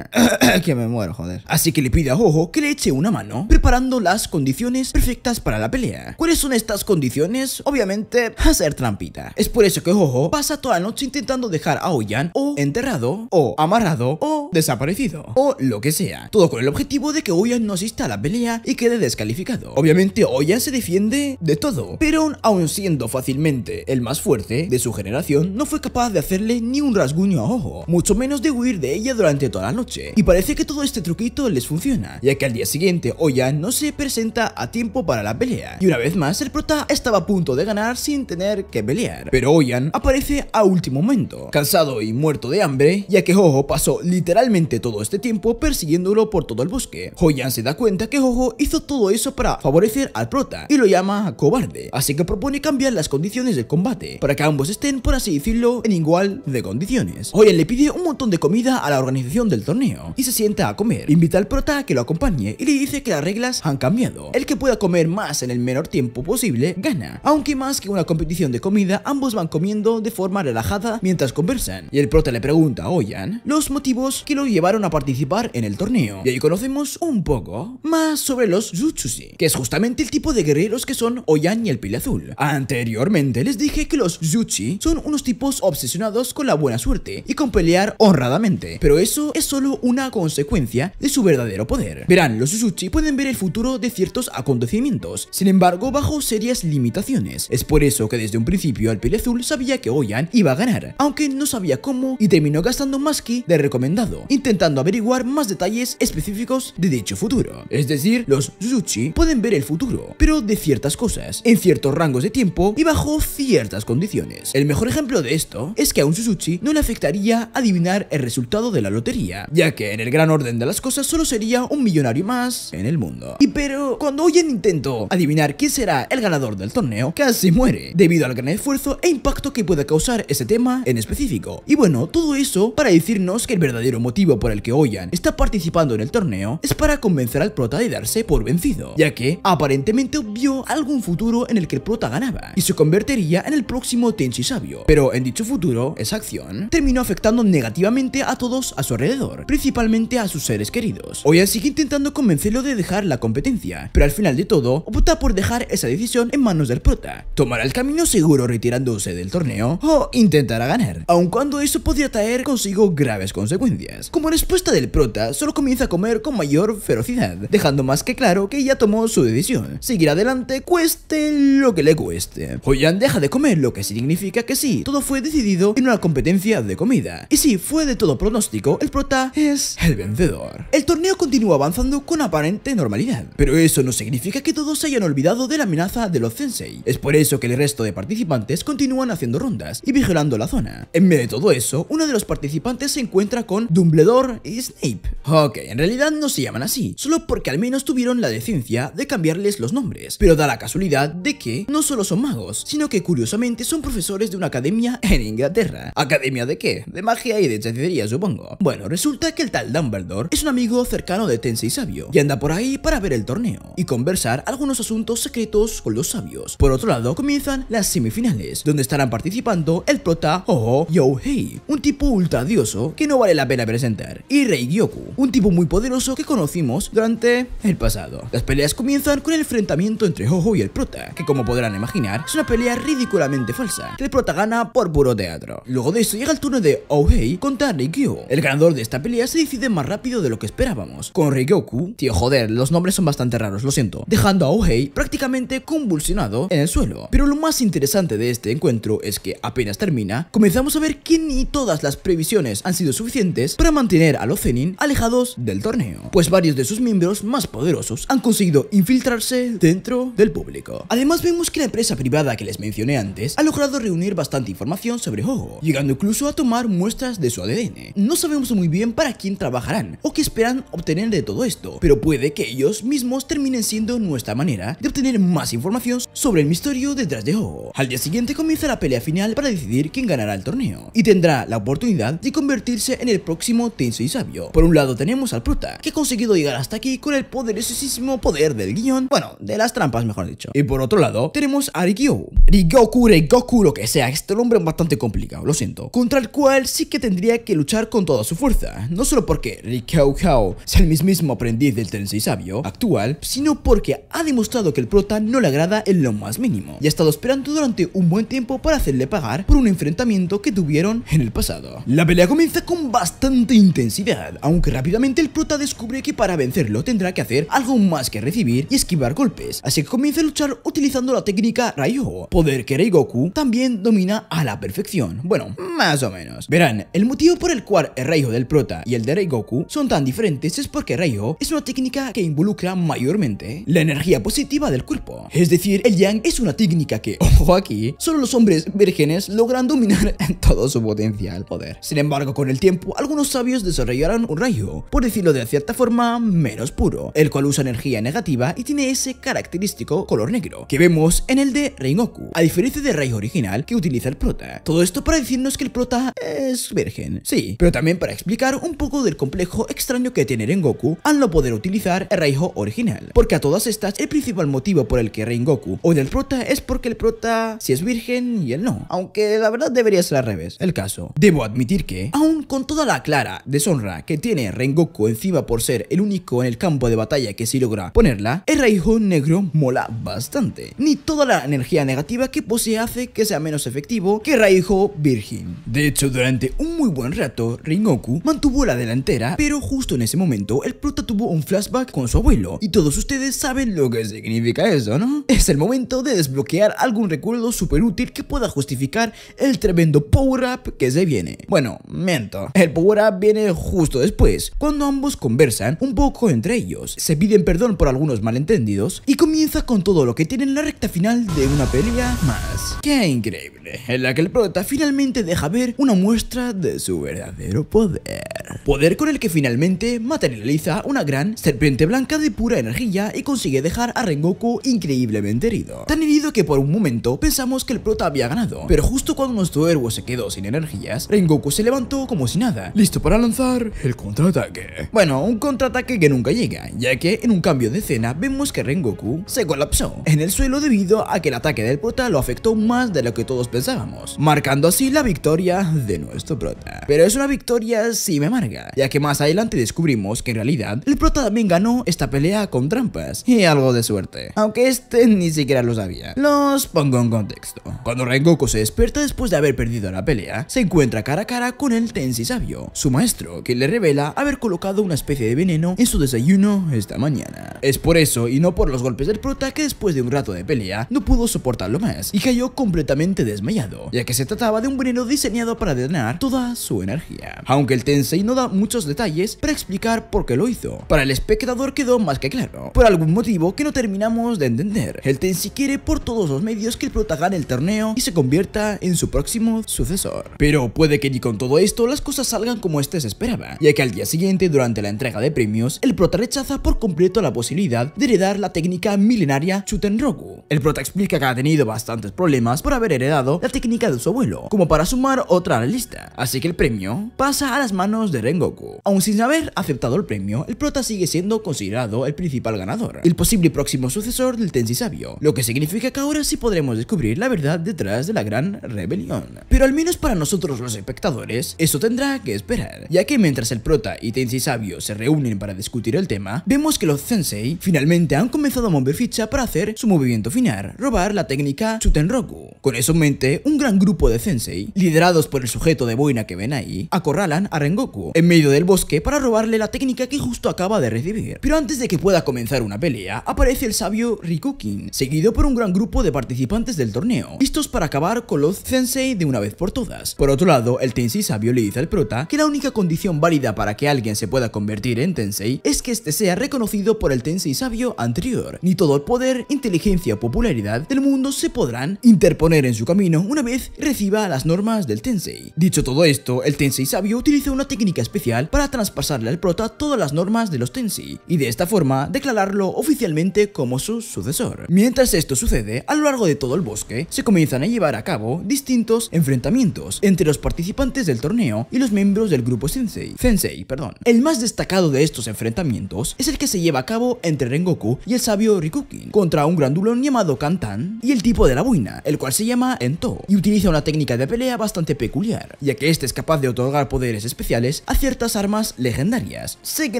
[LAUGHS] que me muero, joder. Así que le pide a Jojo que le eche una mano, preparando las condiciones perfectas para la pelea. ¿Cuáles son estas condiciones? Obviamente, hacer trampita. Es por eso que Jojo pasa toda la noche intentando dejar a Oyan o enterrado, o amarrado, o desaparecido, o lo que sea. Todo con el objetivo de que Oyan no asista a la pelea y quede descalificado. Obviamente Oyan se defiende de todo, pero aun siendo fácilmente el más fuerte de su generación, no fue capaz de hacerle ni un rasguño a Ojo, mucho menos de huir de ella durante toda la noche. Y parece que todo este truquito les funciona, ya que al día siguiente Oyan no se presenta a tiempo para la pelea. Y una vez más, el prota estaba a punto de ganar sin tener que pelear. Pero Oyan aparece a último momento, cansado y muerto de hambre, ya que Ojo pasó literalmente todo este tiempo persiguiéndolo por todo el bosque se da cuenta que Jojo hizo todo eso para favorecer al prota y lo llama cobarde, así que propone cambiar las condiciones del combate para que ambos estén, por así decirlo, en igual de condiciones. Oyen le pide un montón de comida a la organización del torneo y se sienta a comer. Invita al prota a que lo acompañe y le dice que las reglas han cambiado. El que pueda comer más en el menor tiempo posible gana, aunque más que una competición de comida, ambos van comiendo de forma relajada mientras conversan. Y el prota le pregunta a Oyan los motivos que lo llevaron a participar en el torneo. Y ahí conocemos un poco poco más sobre los Jutsuji, que es justamente el tipo de guerreros que son Oyan y el Pile Azul. Anteriormente les dije que los Yuchi son unos tipos obsesionados con la buena suerte y con pelear honradamente, pero eso es solo una consecuencia de su verdadero poder. Verán, los Jutsuji pueden ver el futuro de ciertos acontecimientos, sin embargo bajo serias limitaciones. Es por eso que desde un principio el Pile Azul sabía que Oyan iba a ganar, aunque no sabía cómo y terminó gastando más que de recomendado, intentando averiguar más detalles específicos de dicho futuro. Es decir, los Zuchi pueden ver el futuro, pero de ciertas cosas, en ciertos rangos de tiempo y bajo ciertas condiciones. El mejor ejemplo de esto es que a un Suzuchi no le afectaría adivinar el resultado de la lotería, ya que en el gran orden de las cosas solo sería un millonario más en el mundo. Y pero cuando Oyen intentó adivinar quién será el ganador del torneo, casi muere, debido al gran esfuerzo e impacto que puede causar ese tema en específico. Y bueno, todo eso para decirnos que el verdadero motivo por el que Oyan está participando en el torneo es para convencer al prota de darse por vencido, ya que aparentemente vio algún futuro en el que el prota ganaba y se convertiría en el próximo Tenchi sabio. Pero en dicho futuro, esa acción terminó afectando negativamente a todos a su alrededor, principalmente a sus seres queridos. Hoy sigue intentando convencerlo de dejar la competencia, pero al final de todo, opta por dejar esa decisión en manos del prota. Tomará el camino seguro retirándose del torneo o intentará ganar, aun cuando eso podría traer consigo graves consecuencias. Como respuesta del prota, solo comienza a comer con mayor ferocidad, dejando más que claro que ella tomó su decisión, seguir adelante cueste lo que le cueste. Hoyan deja de comer, lo que significa que sí, todo fue decidido en una competencia de comida. Y si fue de todo pronóstico, el prota es el vencedor. El torneo continúa avanzando con aparente normalidad, pero eso no significa que todos se hayan olvidado de la amenaza de los sensei. Es por eso que el resto de participantes continúan haciendo rondas y vigilando la zona. En medio de todo eso, uno de los participantes se encuentra con Dumbledore y Snape. Ok, en realidad no se llaman así, solo porque al menos tuvieron la decencia de cambiarles los nombres. Pero da la casualidad de que no solo son magos, sino que curiosamente son profesores de una academia en Inglaterra. ¿Academia de qué? De magia y de hechicería, supongo. Bueno, resulta que el tal Dumbledore es un amigo cercano de Tensei Sabio y anda por ahí para ver el torneo y conversar algunos asuntos secretos con los sabios. Por otro lado, comienzan las semifinales, donde estarán participando el prota Oho Yohei, un tipo ultradioso que no vale la pena presentar, y Rei Gyoku, un tipo muy poderoso que conocimos durante el pasado. Las peleas comienzan con el enfrentamiento entre Jojo y el prota, que como podrán imaginar, es una pelea ridículamente falsa, que el prota gana por puro teatro. Luego de eso llega el turno de Ohei contra Rikyu. El ganador de esta pelea se decide más rápido de lo que esperábamos, con Rikyoku, tío joder, los nombres son bastante raros, lo siento, dejando a Ohei prácticamente convulsionado en el suelo. Pero lo más interesante de este encuentro es que apenas termina, comenzamos a ver que ni todas las previsiones han sido suficientes para mantener a los Zenin alejados del torneo, pues varios de sus miembros más poderosos han conseguido infiltrarse dentro del público. Además vemos que la empresa privada que les mencioné antes ha logrado reunir bastante información sobre Hogo, llegando incluso a tomar muestras de su ADN. No sabemos muy bien para quién trabajarán o qué esperan obtener de todo esto, pero puede que ellos mismos terminen siendo nuestra manera de obtener más información sobre el misterio detrás de Hogo. Al día siguiente comienza la pelea final para decidir quién ganará el torneo y tendrá la oportunidad de convertirse en el próximo Tensei Sabio. Por un lado tenemos al Pruta, que ha conseguido llegar hasta aquí con el poderosísimo poder del guión, bueno, de las trampas mejor dicho. Y por otro lado, tenemos a Rikyu, Rigoku, rikoku lo que sea, este hombre es bastante complicado, lo siento, contra el cual sí que tendría que luchar con toda su fuerza, no solo porque Rikyu Kao es el mismísimo aprendiz del Tensei Sabio actual, sino porque ha demostrado que el prota no le agrada en lo más mínimo, y ha estado esperando durante un buen tiempo para hacerle pagar por un enfrentamiento que tuvieron en el pasado. La pelea comienza con bastante intensidad, aunque rápidamente el prota descubre que para vencerlo tendrá que hacer algo más que recibir y esquivar golpes, así que comienza a luchar utilizando la técnica Rayo poder que Goku también domina a la perfección, bueno, más o menos. Verán, el motivo por el cual el Rayo del prota y el de Goku son tan diferentes es porque Rayo es una técnica que involucra mayormente la energía positiva del cuerpo, es decir, el Yang es una técnica que, [LAUGHS] ojo aquí, solo los hombres vírgenes logran dominar [LAUGHS] en todo su potencial poder. Sin embargo, con el tiempo, algunos sabios desarrollarán un Rayo por decirlo de cierta forma, menos puro, el cual usa energía negativa y tiene ese característico color negro que vemos en el de Rengoku, a diferencia del Rey original que utiliza el prota. Todo esto para decirnos que el prota es virgen, sí, pero también para explicar un poco del complejo extraño que tiene Rengoku al no poder utilizar el Reiho original, porque a todas estas el principal motivo por el que Rengoku o el prota es porque el prota si es virgen y él no, aunque la verdad debería ser al revés, el caso. Debo admitir que, Aun con toda la clara deshonra que tiene Rengoku encima por ser el único en el campo de batalla que si logra ponerla, el Raijón negro mola bastante. Ni toda la energía negativa que posee hace que sea menos efectivo que Raijo Virgin. De hecho, durante un muy buen rato, Ringoku mantuvo la delantera, pero justo en ese momento el prota tuvo un flashback con su abuelo. Y todos ustedes saben lo que significa eso, ¿no? [LAUGHS] Es el momento de desbloquear algún recuerdo súper útil que pueda justificar el tremendo power-up que se viene. Bueno, miento. El power-up viene justo después, cuando ambos conversan un poco entre ellos, se piden perdón por algunos malentendidos y comienza con todo lo que tiene en la recta final de una pelea más. ¡Qué increíble! En la que el prota finalmente deja ver una muestra de su verdadero poder. Poder con el que finalmente materializa una gran serpiente blanca de pura energía y consigue dejar a Rengoku increíblemente herido. Tan herido que por un momento pensamos que el prota había ganado, pero justo cuando nuestro héroe se quedó sin energías, Rengoku se levantó como si nada, listo para lanzar el contraataque. Bueno, un contraataque que nunca llega, ya que en un cambio de escena vemos que Rengoku se colapsó en el suelo debido a que el ataque del prota lo afectó más de lo que todos pensábamos, marcando así la victoria de nuestro prota. Pero es una victoria si me amarga, ya que más adelante descubrimos que en realidad el prota también ganó esta pelea con trampas y algo de suerte, aunque este ni siquiera lo sabía. Los pongo en contexto. Cuando Rengoku se despierta después de haber perdido la pelea, se encuentra cara a cara con el Tensi Sabio, su maestro, que le revela haber colocado una especie de veneno su desayuno esta mañana. Es por eso, y no por los golpes del prota, que después de un rato de pelea, no pudo soportarlo más y cayó completamente desmayado, ya que se trataba de un veneno diseñado para detener toda su energía. Aunque el Tensei no da muchos detalles para explicar por qué lo hizo, para el espectador quedó más que claro, por algún motivo que no terminamos de entender. El Tensei quiere por todos los medios que el prota gane el torneo y se convierta en su próximo sucesor. Pero puede que ni con todo esto las cosas salgan como este se esperaba, ya que al día siguiente, durante la entrega de premios, el prota rechaza por completo la posibilidad de heredar la técnica milenaria Chutenroku. El prota explica que ha tenido bastantes problemas por haber heredado la técnica de su abuelo, como para sumar otra a la lista, así que el premio pasa a las manos de Rengoku. Aun sin haber aceptado el premio, el prota sigue siendo considerado el principal ganador, el posible próximo sucesor del Tensi Sabio, lo que significa que ahora sí podremos descubrir la verdad detrás de la gran rebelión. Pero al menos para nosotros los espectadores, eso tendrá que esperar, ya que mientras el prota y Tensi Sabio se reúnen para discutir el tema, vemos que los Sensei finalmente han comenzado a mover ficha para hacer su movimiento final, robar la técnica Chutenroku. Con eso en mente, un gran grupo de Sensei, liderados por el sujeto de boina que ven ahí, acorralan a Rengoku en medio del bosque para robarle la técnica que justo acaba de recibir. Pero antes de que pueda comenzar una pelea, aparece el sabio Rikukin, seguido por un gran grupo de participantes del torneo, listos para acabar con los Sensei de una vez por todas. Por otro lado, el Tensei sabio le dice al prota que la única condición válida para que alguien se pueda convertir en Tensei es que este sea reconocido por el Tensei sabio anterior. Ni todo el poder, inteligencia o popularidad del mundo se podrán interponer en su camino una vez reciba las normas del Tensei. Dicho todo esto, el Tensei sabio utiliza una técnica especial para traspasarle al prota todas las normas de los Tensei y de esta forma declararlo oficialmente como su sucesor. Mientras esto sucede, a lo largo de todo el bosque se comienzan a llevar a cabo distintos enfrentamientos entre los participantes del torneo y los miembros del grupo Sensei. Sensei, perdón. El más destacado de estos enfrentamientos enfrentamientos es el que se lleva a cabo entre Rengoku y el sabio Rikukin contra un grandulón llamado Kantan y el tipo de la buina, el cual se llama Ento, y utiliza una técnica de pelea bastante peculiar, ya que este es capaz de otorgar poderes especiales a ciertas armas legendarias. Sé que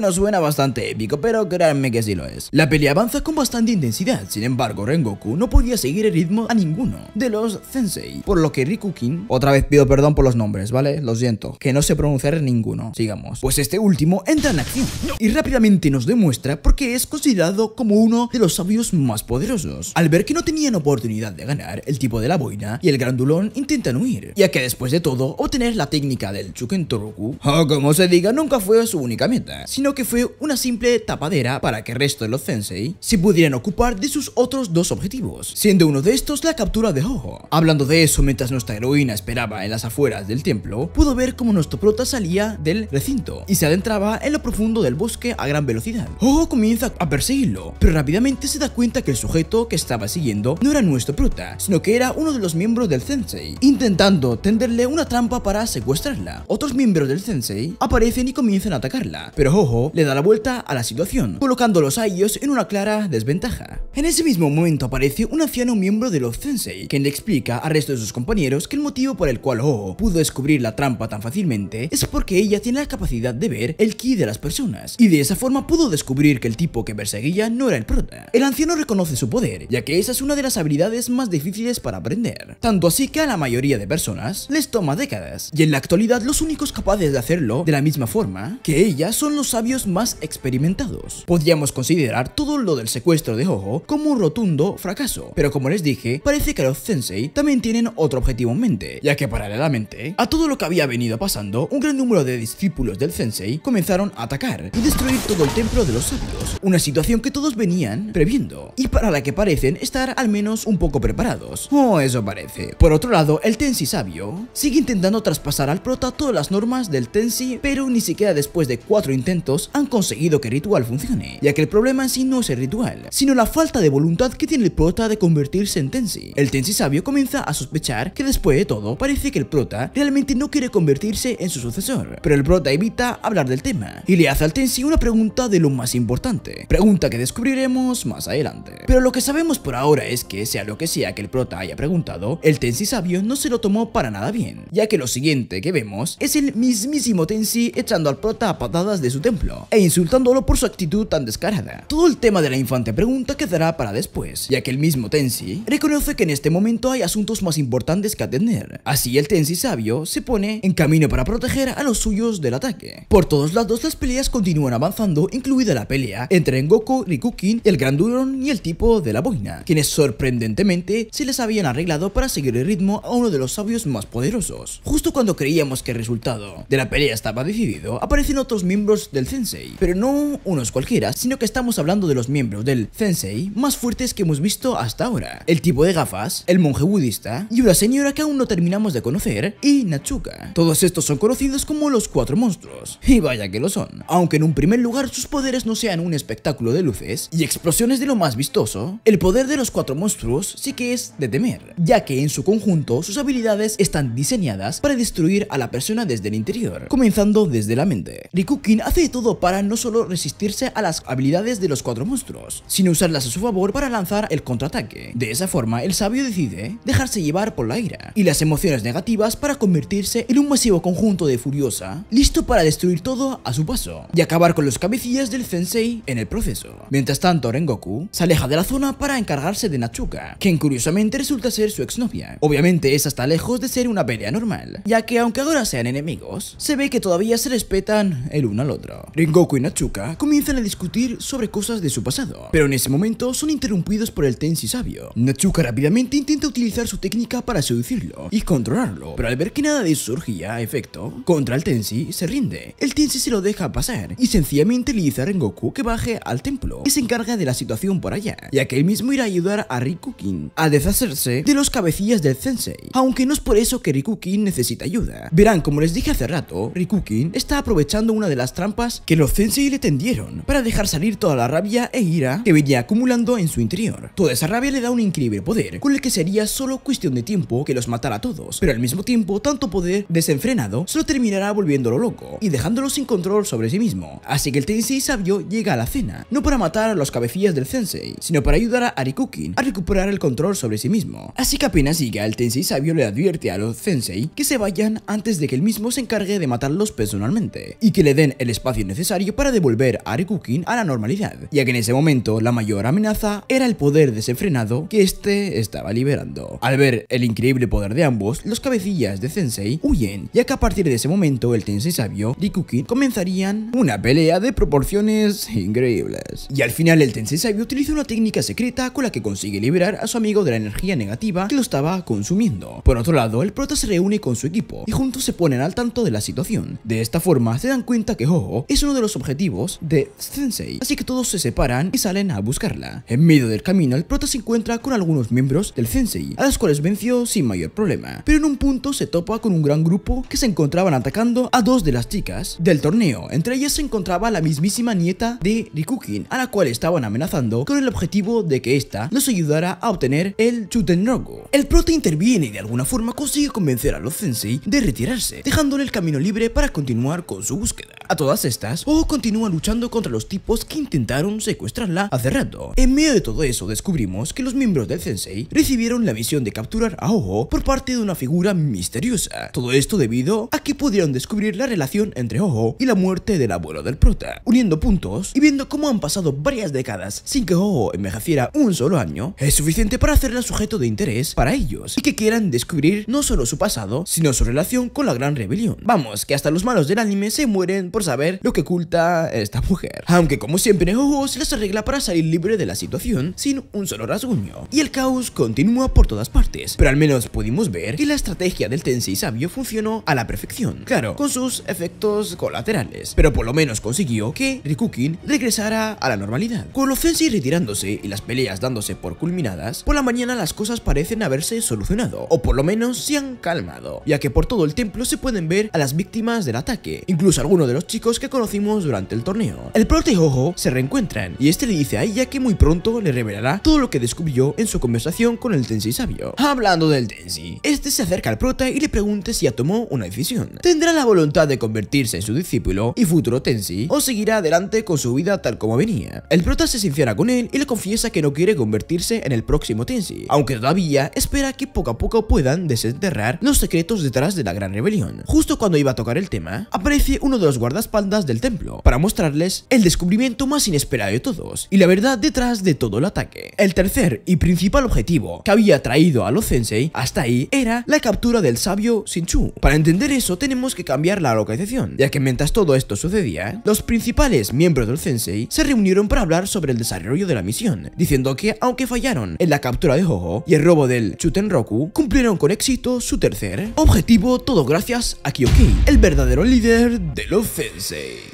nos suena bastante épico, pero créanme que sí lo es. La pelea avanza con bastante intensidad, sin embargo Rengoku no podía seguir el ritmo a ninguno de los Sensei, por lo que Rikukin, otra vez pido perdón por los nombres, ¿vale? Lo siento, que no se pronunciar ninguno. Sigamos. Pues este último entra en acción y rápidamente nos demuestra por qué es considerado como uno de los sabios más poderosos. Al ver que no tenían oportunidad de ganar, el tipo de la boina y el grandulón intentan huir, ya que después de todo, obtener la técnica del Chukentoroku, o como se diga, nunca fue su única meta, sino que fue una simple tapadera para que el resto de los sensei se pudieran ocupar de sus otros dos objetivos, siendo uno de estos la captura de Hoho. Hablando de eso, mientras nuestra heroína esperaba en las afueras del templo, pudo ver cómo nuestro prota salía del recinto y se adentraba en lo profundo del bosque que a gran velocidad. Ojo comienza a perseguirlo, pero rápidamente se da cuenta que el sujeto que estaba siguiendo no era nuestro Pruta... sino que era uno de los miembros del Sensei, intentando tenderle una trampa para secuestrarla. Otros miembros del Sensei aparecen y comienzan a atacarla, pero Ojo le da la vuelta a la situación, Colocando a ellos en una clara desventaja. En ese mismo momento aparece un anciano miembro de los Sensei, quien le explica al resto de sus compañeros que el motivo por el cual Ojo pudo descubrir la trampa tan fácilmente es porque ella tiene la capacidad de ver el ki de las personas y de esa forma pudo descubrir que el tipo que perseguía no era el prota. El anciano reconoce su poder, ya que esa es una de las habilidades más difíciles para aprender, tanto así que a la mayoría de personas les toma décadas, y en la actualidad los únicos capaces de hacerlo de la misma forma que ella son los sabios más experimentados. Podríamos considerar todo lo del secuestro de Hoho como un rotundo fracaso, pero como les dije, parece que los Sensei también tienen otro objetivo en mente, ya que paralelamente a todo lo que había venido pasando, un gran número de discípulos del Sensei comenzaron a atacar destruir todo el templo de los sabios, una situación que todos venían previendo y para la que parecen estar al menos un poco preparados. O oh, eso parece. Por otro lado, el Tensi sabio sigue intentando traspasar al prota todas las normas del Tensi, pero ni siquiera después de cuatro intentos han conseguido que el ritual funcione, ya que el problema en sí no es el ritual, sino la falta de voluntad que tiene el prota de convertirse en Tensi. El Tensi sabio comienza a sospechar que después de todo parece que el prota realmente no quiere convertirse en su sucesor, pero el prota evita hablar del tema y le hace al Tensi una pregunta de lo más importante, pregunta que descubriremos más adelante. Pero lo que sabemos por ahora es que sea lo que sea que el prota haya preguntado, el Tensi sabio no se lo tomó para nada bien, ya que lo siguiente que vemos es el mismísimo Tensi echando al prota a patadas de su templo e insultándolo por su actitud tan descarada. Todo el tema de la infante pregunta quedará para después, ya que el mismo Tensi reconoce que en este momento hay asuntos más importantes que atender. Así el Tensi sabio se pone en camino para proteger a los suyos del ataque. Por todos lados las peleas continúan avanzando, incluida la pelea entre Goku, Rikukin, el Gran Duron y el tipo de la boina, quienes sorprendentemente se les habían arreglado para seguir el ritmo a uno de los sabios más poderosos. Justo cuando creíamos que el resultado de la pelea estaba decidido, aparecen otros miembros del Sensei, pero no unos cualquiera, sino que estamos hablando de los miembros del Sensei más fuertes que hemos visto hasta ahora. El tipo de gafas, el monje budista y una señora que aún no terminamos de conocer, y Natsuka. Todos estos son conocidos como los cuatro monstruos, y vaya que lo son, aunque en un primer lugar sus poderes no sean un espectáculo de luces y explosiones de lo más vistoso, el poder de los cuatro monstruos sí que es de temer, ya que en su conjunto sus habilidades están diseñadas para destruir a la persona desde el interior, comenzando desde la mente. Rikukin hace todo para no solo resistirse a las habilidades de los cuatro monstruos, sino usarlas a su favor para lanzar el contraataque. De esa forma, el sabio decide dejarse llevar por la ira y las emociones negativas para convertirse en un masivo conjunto de furiosa, listo para destruir todo a su paso y acabar con los cabecillas del sensei en el proceso. Mientras tanto, Rengoku se aleja de la zona para encargarse de Nachuka quien curiosamente resulta ser su exnovia. Obviamente esa está lejos de ser una pelea normal, ya que aunque ahora sean enemigos, se ve que todavía se respetan el uno al otro. Rengoku y Nachuka comienzan a discutir sobre cosas de su pasado, pero en ese momento son interrumpidos por el Tensi sabio. Nachuka rápidamente intenta utilizar su técnica para seducirlo y controlarlo, pero al ver que nada de eso surgía a efecto, contra el Tensi se rinde. El Tensi se lo deja pasar y se sencillamente le dice a Rengoku que baje al templo y se encarga de la situación por allá, ya que él mismo irá a ayudar a Rikukin a deshacerse de los cabecillas del sensei, aunque no es por eso que Rikukin necesita ayuda. Verán, como les dije hace rato, Rikukin está aprovechando una de las trampas que los sensei le tendieron para dejar salir toda la rabia e ira que venía acumulando en su interior. Toda esa rabia le da un increíble poder, con el que sería solo cuestión de tiempo que los matara a todos, pero al mismo tiempo tanto poder desenfrenado solo terminará volviéndolo loco y dejándolo sin control sobre sí mismo así que el Tensei sabio llega a la cena, no para matar a los cabecillas del Sensei, sino para ayudar a Arikukin a recuperar el control sobre sí mismo. Así que apenas llega, el Tensei sabio le advierte a los Sensei que se vayan antes de que él mismo se encargue de matarlos personalmente, y que le den el espacio necesario para devolver a Arikukin a la normalidad, ya que en ese momento la mayor amenaza era el poder desenfrenado que este estaba liberando. Al ver el increíble poder de ambos, los cabecillas de Sensei huyen, ya que a partir de ese momento el Tensei sabio y Arikukin comenzarían una pelea pelea de proporciones increíbles. Y al final el Tensei utiliza una técnica secreta con la que consigue liberar a su amigo de la energía negativa que lo estaba consumiendo. Por otro lado, el prota se reúne con su equipo y juntos se ponen al tanto de la situación. De esta forma se dan cuenta que Jojo es uno de los objetivos de Sensei, así que todos se separan y salen a buscarla. En medio del camino, el prota se encuentra con algunos miembros del Sensei, a los cuales venció sin mayor problema, pero en un punto se topa con un gran grupo que se encontraban atacando a dos de las chicas del torneo, entre ellas se encontraba la mismísima nieta de Rikukin, a la cual estaban amenazando con el objetivo de que ésta los ayudara a obtener el Chutenroku. El prota interviene y de alguna forma consigue convencer a los sensei de retirarse, dejándole el camino libre para continuar con su búsqueda. A todas estas, Ojo continúa luchando contra los tipos que intentaron secuestrarla hace rato. En medio de todo eso descubrimos que los miembros del sensei recibieron la misión de capturar a Ojo por parte de una figura misteriosa. Todo esto debido a que pudieron descubrir la relación entre Ojo y la muerte del abuelo de prota, uniendo puntos y viendo cómo han pasado varias décadas sin que Ojo envejeciera un solo año, es suficiente para hacerla sujeto de interés para ellos y que quieran descubrir no solo su pasado, sino su relación con la Gran Rebelión. Vamos, que hasta los malos del anime se mueren por saber lo que oculta esta mujer. Aunque como siempre, Jojo se las arregla para salir libre de la situación sin un solo rasguño. Y el caos continúa por todas partes, pero al menos pudimos ver que la estrategia del Tensei sabio funcionó a la perfección, claro, con sus efectos colaterales, pero por lo menos consiguió que Rikukin regresara a la normalidad. Con los tensi retirándose y las peleas dándose por culminadas, por la mañana las cosas parecen haberse solucionado, o por lo menos se han calmado, ya que por todo el templo se pueden ver a las víctimas del ataque, incluso algunos de los chicos que conocimos durante el torneo. El prota y ojo se reencuentran, y este le dice a ella que muy pronto le revelará todo lo que descubrió en su conversación con el tensi sabio. Hablando del tensi, este se acerca al prota y le pregunta si ya tomó una decisión. ¿Tendrá la voluntad de convertirse en su discípulo y futuro tensi o seguirá adelante con su vida tal como venía. El prota se sincera con él y le confiesa que no quiere convertirse en el próximo Tensi. aunque todavía espera que poco a poco puedan desenterrar los secretos detrás de la gran rebelión. Justo cuando iba a tocar el tema, aparece uno de los guardaespaldas del templo para mostrarles el descubrimiento más inesperado de todos y la verdad detrás de todo el ataque. El tercer y principal objetivo que había traído a los Sensei hasta ahí era la captura del sabio Sinchu. Para entender eso tenemos que cambiar la localización, ya que mientras todo esto sucedía, los principales miembros del Sensei se reunieron para hablar sobre el desarrollo de la misión, diciendo que aunque fallaron en la captura de Hojo y el robo del Chutenroku, cumplieron con éxito su tercer objetivo, todo gracias a Kyo-Ki, el verdadero líder de los Sensei.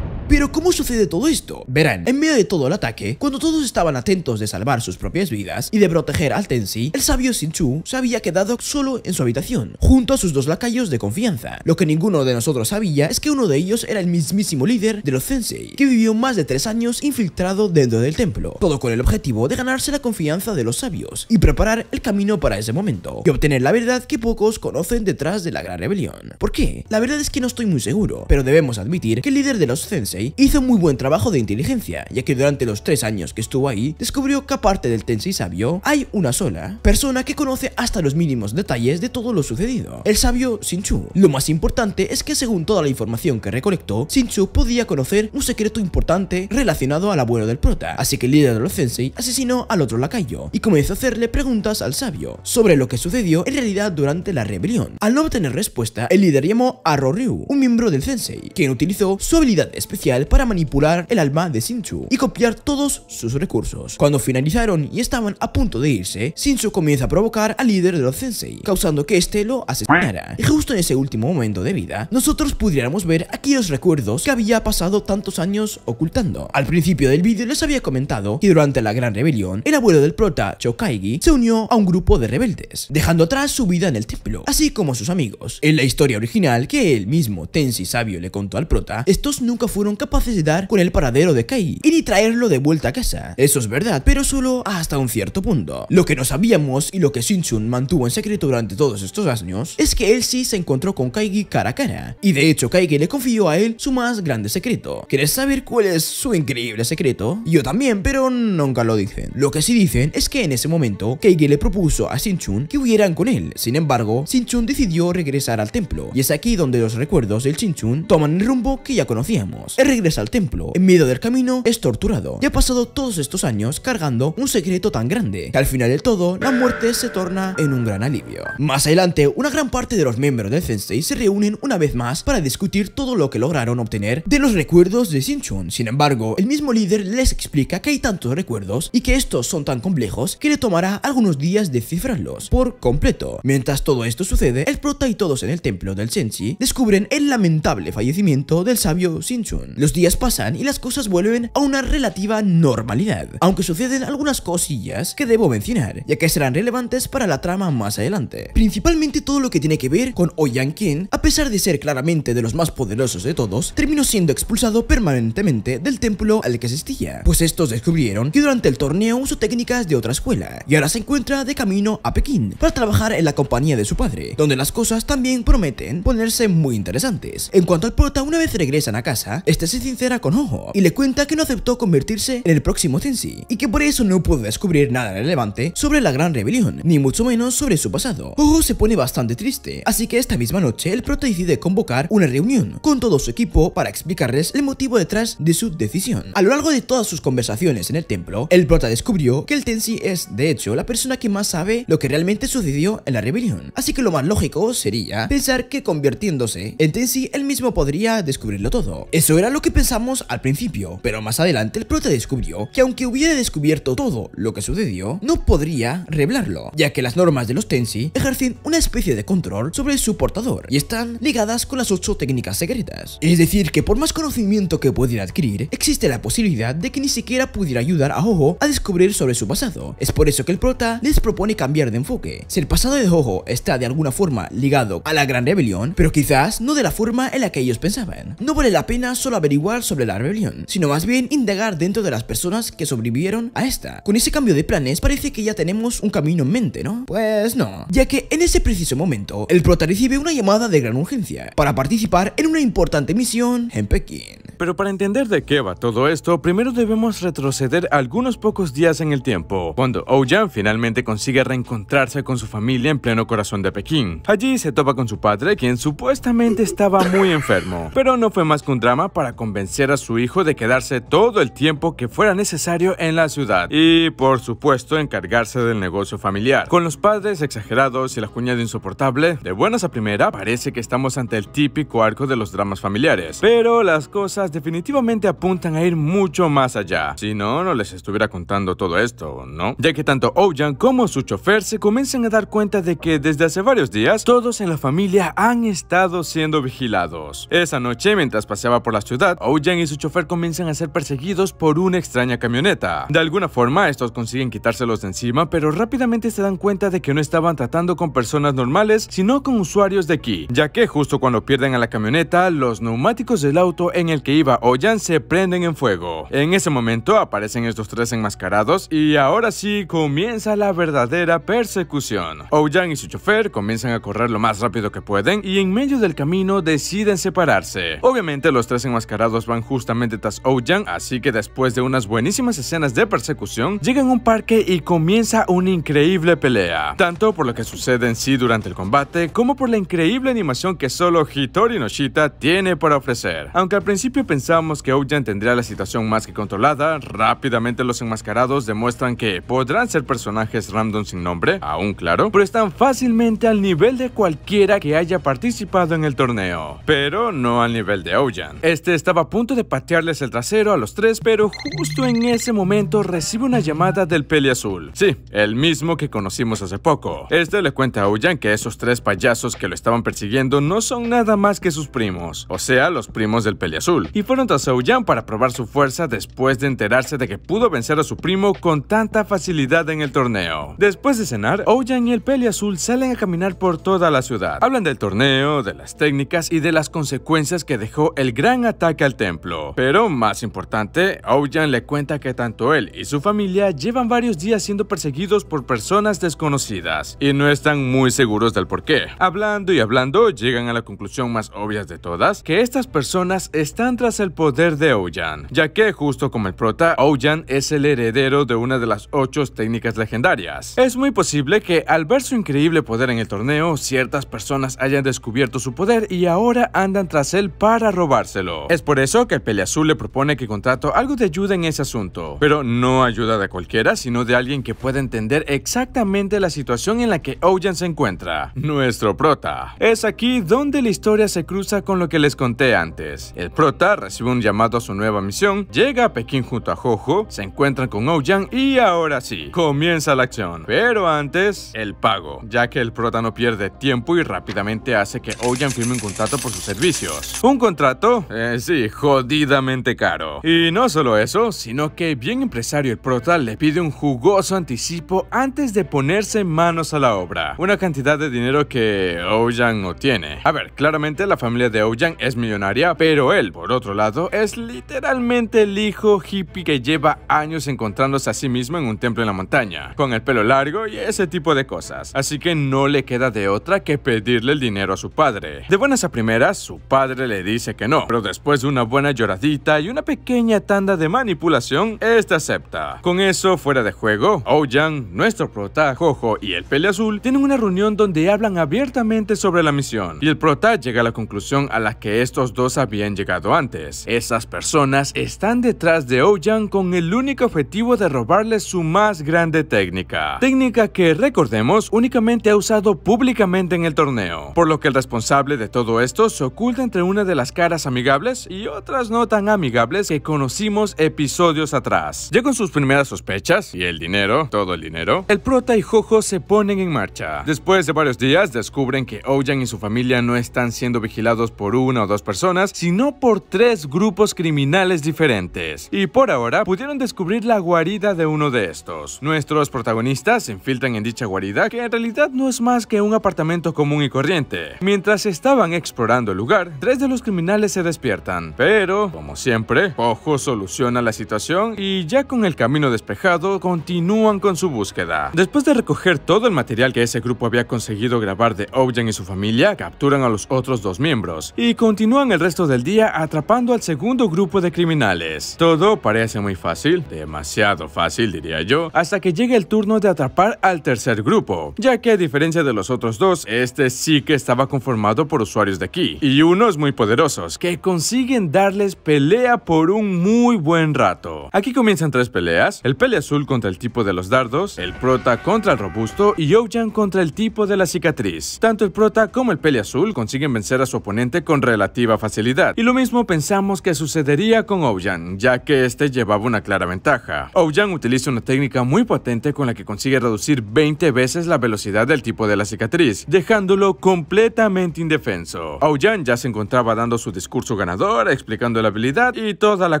Pero ¿cómo sucede todo esto? Verán, en medio de todo el ataque, cuando todos estaban atentos de salvar sus propias vidas y de proteger al Tensi, el sabio sinchu se había quedado solo en su habitación, junto a sus dos lacayos de confianza. Lo que ninguno de nosotros sabía es que uno de ellos era el mismísimo líder de los Sensei, que vivió más de tres años infiltrado dentro del templo, todo con el objetivo de ganarse la confianza de los sabios y preparar el camino para ese momento, y obtener la verdad que pocos conocen detrás de la gran rebelión. ¿Por qué? La verdad es que no estoy muy seguro, pero debemos admitir que el líder de los Sensei hizo muy buen trabajo de inteligencia, ya que durante los tres años que estuvo ahí, descubrió que aparte del Tensei sabio, hay una sola persona que conoce hasta los mínimos detalles de todo lo sucedido, el sabio sinchu Lo más importante es que según toda la información que recolectó, Shinshu podía conocer un secreto importante relacionado al abuelo del prota, así que el líder de los Sensei asesinó al otro lacayo y comenzó a hacerle preguntas al sabio sobre lo que sucedió en realidad durante la rebelión. Al no obtener respuesta, el líder llamó a Roryu, un miembro del Sensei, quien utilizó su habilidad especial para manipular el alma de Sinchu y copiar todos sus recursos. Cuando finalizaron y estaban a punto de irse, Sinchu comienza a provocar al líder de los Sensei, causando que este lo asesinara. Y justo en ese último momento de vida, nosotros pudiéramos ver aquellos recuerdos que había pasado tantos años ocultando. Al principio del vídeo les había comentado que durante la Gran Rebelión, el abuelo del prota, Chokaigi, se unió a un grupo de rebeldes, dejando atrás su vida en el templo, así como sus amigos. En la historia original que el mismo Tensi Sabio le contó al prota, estos nunca fueron Capaces de dar con el paradero de Kai y ni traerlo de vuelta a casa. Eso es verdad, pero solo hasta un cierto punto. Lo que no sabíamos y lo que Shinchun mantuvo en secreto durante todos estos años es que él sí se encontró con Kaigi cara a cara. Y de hecho Kaigi le confió a él su más grande secreto. ¿Quieres saber cuál es su increíble secreto? Yo también, pero nunca lo dicen. Lo que sí dicen es que en ese momento Kaigi le propuso a Shinchun que huyeran con él. Sin embargo, Shinchun decidió regresar al templo y es aquí donde los recuerdos del Shinchun toman el rumbo que ya conocíamos regresa al templo, en medio del camino es torturado y ha pasado todos estos años cargando un secreto tan grande que al final del todo la muerte se torna en un gran alivio. Más adelante, una gran parte de los miembros del Sensei se reúnen una vez más para discutir todo lo que lograron obtener de los recuerdos de Sinchun. Sin embargo, el mismo líder les explica que hay tantos recuerdos y que estos son tan complejos que le tomará algunos días descifrarlos por completo. Mientras todo esto sucede, el prota y todos en el templo del Senshi descubren el lamentable fallecimiento del sabio Sinchun. Los días pasan y las cosas vuelven a una relativa normalidad, aunque suceden algunas cosillas que debo mencionar, ya que serán relevantes para la trama más adelante. Principalmente todo lo que tiene que ver con Ouyang oh Qin a pesar de ser claramente de los más poderosos de todos, terminó siendo expulsado permanentemente del templo al que asistía, pues estos descubrieron que durante el torneo usó técnicas de otra escuela, y ahora se encuentra de camino a Pekín para trabajar en la compañía de su padre, donde las cosas también prometen ponerse muy interesantes. En cuanto al prota, una vez regresan a casa, se sincera con Ojo y le cuenta que no aceptó convertirse en el próximo Tensi y que por eso no pudo descubrir nada relevante sobre la Gran Rebelión, ni mucho menos sobre su pasado. Ojo se pone bastante triste, así que esta misma noche el prota decide convocar una reunión con todo su equipo para explicarles el motivo detrás de su decisión. A lo largo de todas sus conversaciones en el templo, el prota descubrió que el Tensi es, de hecho, la persona que más sabe lo que realmente sucedió en la rebelión, así que lo más lógico sería pensar que convirtiéndose en Tensi, él mismo podría descubrirlo todo. Eso era lo que pensamos al principio, pero más adelante el prota descubrió que aunque hubiera descubierto todo lo que sucedió, no podría revelarlo, ya que las normas de los Tensi ejercen una especie de control sobre su portador y están ligadas con las ocho técnicas secretas. Es decir, que por más conocimiento que pudiera adquirir, existe la posibilidad de que ni siquiera pudiera ayudar a ojo a descubrir sobre su pasado. Es por eso que el prota les propone cambiar de enfoque. Si el pasado de Hojo está de alguna forma ligado a la Gran Rebelión, pero quizás no de la forma en la que ellos pensaban. No vale la pena solo averiguar sobre la rebelión, sino más bien indagar dentro de las personas que sobrevivieron a esta. Con ese cambio de planes parece que ya tenemos un camino en mente, ¿no? Pues no, ya que en ese preciso momento, el prota recibe una llamada de gran urgencia para participar en una importante misión en Pekín. Pero para entender de qué va todo esto, primero debemos retroceder algunos pocos días en el tiempo, cuando Ouyan finalmente consigue reencontrarse con su familia en pleno corazón de Pekín. Allí se topa con su padre, quien supuestamente estaba muy enfermo, pero no fue más que un drama para convencer a su hijo de quedarse todo el tiempo que fuera necesario en la ciudad y, por supuesto, encargarse del negocio familiar. Con los padres exagerados y la cuñada insoportable, de buenas a primera parece que estamos ante el típico arco de los dramas familiares, pero las cosas definitivamente apuntan a ir mucho más allá. Si no, no les estuviera contando todo esto, ¿no? Ya que tanto Ojan como su chofer se comienzan a dar cuenta de que desde hace varios días todos en la familia han estado siendo vigilados. Esa noche, mientras paseaba por la ciudad, Ouyang y su chofer comienzan a ser perseguidos por una extraña camioneta. De alguna forma, estos consiguen quitárselos de encima, pero rápidamente se dan cuenta de que no estaban tratando con personas normales, sino con usuarios de aquí, ya que justo cuando pierden a la camioneta, los neumáticos del auto en el que iba Ouyang se prenden en fuego. En ese momento aparecen estos tres enmascarados y ahora sí comienza la verdadera persecución. Ouyang y su chofer comienzan a correr lo más rápido que pueden y en medio del camino deciden separarse. Obviamente los tres enmascarados enmascarados van justamente tras Ojan, así que después de unas buenísimas escenas de persecución, llegan a un parque y comienza una increíble pelea, tanto por lo que sucede en sí durante el combate, como por la increíble animación que solo Hitori Noshita tiene para ofrecer. Aunque al principio pensábamos que Ouyan tendría la situación más que controlada, rápidamente los enmascarados demuestran que podrán ser personajes random sin nombre, aún claro, pero están fácilmente al nivel de cualquiera que haya participado en el torneo, pero no al nivel de Ojan. Este estaba a punto de patearles el trasero a los tres, pero justo en ese momento recibe una llamada del azul Sí, el mismo que conocimos hace poco. Este le cuenta a Ouyang que esos tres payasos que lo estaban persiguiendo no son nada más que sus primos, o sea, los primos del azul y fueron tras Ouyang para probar su fuerza después de enterarse de que pudo vencer a su primo con tanta facilidad en el torneo. Después de cenar, Ouyang y el azul salen a caminar por toda la ciudad. Hablan del torneo, de las técnicas y de las consecuencias que dejó el gran ataque ataque al templo. Pero más importante, Ouyan le cuenta que tanto él y su familia llevan varios días siendo perseguidos por personas desconocidas y no están muy seguros del por qué. Hablando y hablando, llegan a la conclusión más obvia de todas, que estas personas están tras el poder de Ouyan, ya que justo como el prota, Ouyan es el heredero de una de las ocho técnicas legendarias. Es muy posible que al ver su increíble poder en el torneo, ciertas personas hayan descubierto su poder y ahora andan tras él para robárselo. Es por eso que el Peleazul le propone que Contrato algo de ayuda en ese asunto, pero no ayuda de cualquiera, sino de alguien que pueda entender exactamente la situación en la que Ojan se encuentra, nuestro prota. Es aquí donde la historia se cruza con lo que les conté antes. El prota recibe un llamado a su nueva misión, llega a Pekín junto a Jojo, se encuentran con Ojan y ahora sí, comienza la acción. Pero antes, el pago, ya que el prota no pierde tiempo y rápidamente hace que Ojan firme un contrato por sus servicios. Un contrato, eh, pues sí, jodidamente caro. Y no solo eso, sino que bien empresario el prota le pide un jugoso anticipo antes de ponerse manos a la obra. Una cantidad de dinero que Ouyang no tiene. A ver, claramente la familia de Ouyang es millonaria, pero él, por otro lado, es literalmente el hijo hippie que lleva años encontrándose a sí mismo en un templo en la montaña, con el pelo largo y ese tipo de cosas. Así que no le queda de otra que pedirle el dinero a su padre. De buenas a primeras, su padre le dice que no, pero después después de una buena lloradita y una pequeña tanda de manipulación, este acepta. Con eso fuera de juego, Ojan, nuestro prota Jojo y el Peleazul tienen una reunión donde hablan abiertamente sobre la misión y el prota llega a la conclusión a la que estos dos habían llegado antes. Esas personas están detrás de Ojan con el único objetivo de robarle su más grande técnica. Técnica que recordemos únicamente ha usado públicamente en el torneo, por lo que el responsable de todo esto se oculta entre una de las caras amigables y otras no tan amigables que conocimos episodios atrás. Ya con sus primeras sospechas y el dinero, todo el dinero, el prota y Jojo se ponen en marcha. Después de varios días descubren que Ojan y su familia no están siendo vigilados por una o dos personas, sino por tres grupos criminales diferentes. Y por ahora pudieron descubrir la guarida de uno de estos. Nuestros protagonistas se infiltran en dicha guarida que en realidad no es más que un apartamento común y corriente. Mientras estaban explorando el lugar, tres de los criminales se despiertan pero, como siempre, Ojo soluciona la situación y ya con el camino despejado, continúan con su búsqueda. Después de recoger todo el material que ese grupo había conseguido grabar de Owen y su familia, capturan a los otros dos miembros y continúan el resto del día atrapando al segundo grupo de criminales. Todo parece muy fácil, demasiado fácil diría yo, hasta que llega el turno de atrapar al tercer grupo, ya que a diferencia de los otros dos, este sí que estaba conformado por usuarios de aquí y unos muy poderosos que consiguen siguen darles pelea por un muy buen rato. Aquí comienzan tres peleas, el pele azul contra el tipo de los dardos, el prota contra el robusto y Ouyan contra el tipo de la cicatriz. Tanto el prota como el pele azul consiguen vencer a su oponente con relativa facilidad, y lo mismo pensamos que sucedería con Ouyan, ya que este llevaba una clara ventaja. Ouyan utiliza una técnica muy potente con la que consigue reducir 20 veces la velocidad del tipo de la cicatriz, dejándolo completamente indefenso. Ouyan ya se encontraba dando su discurso ganador explicando la habilidad y toda la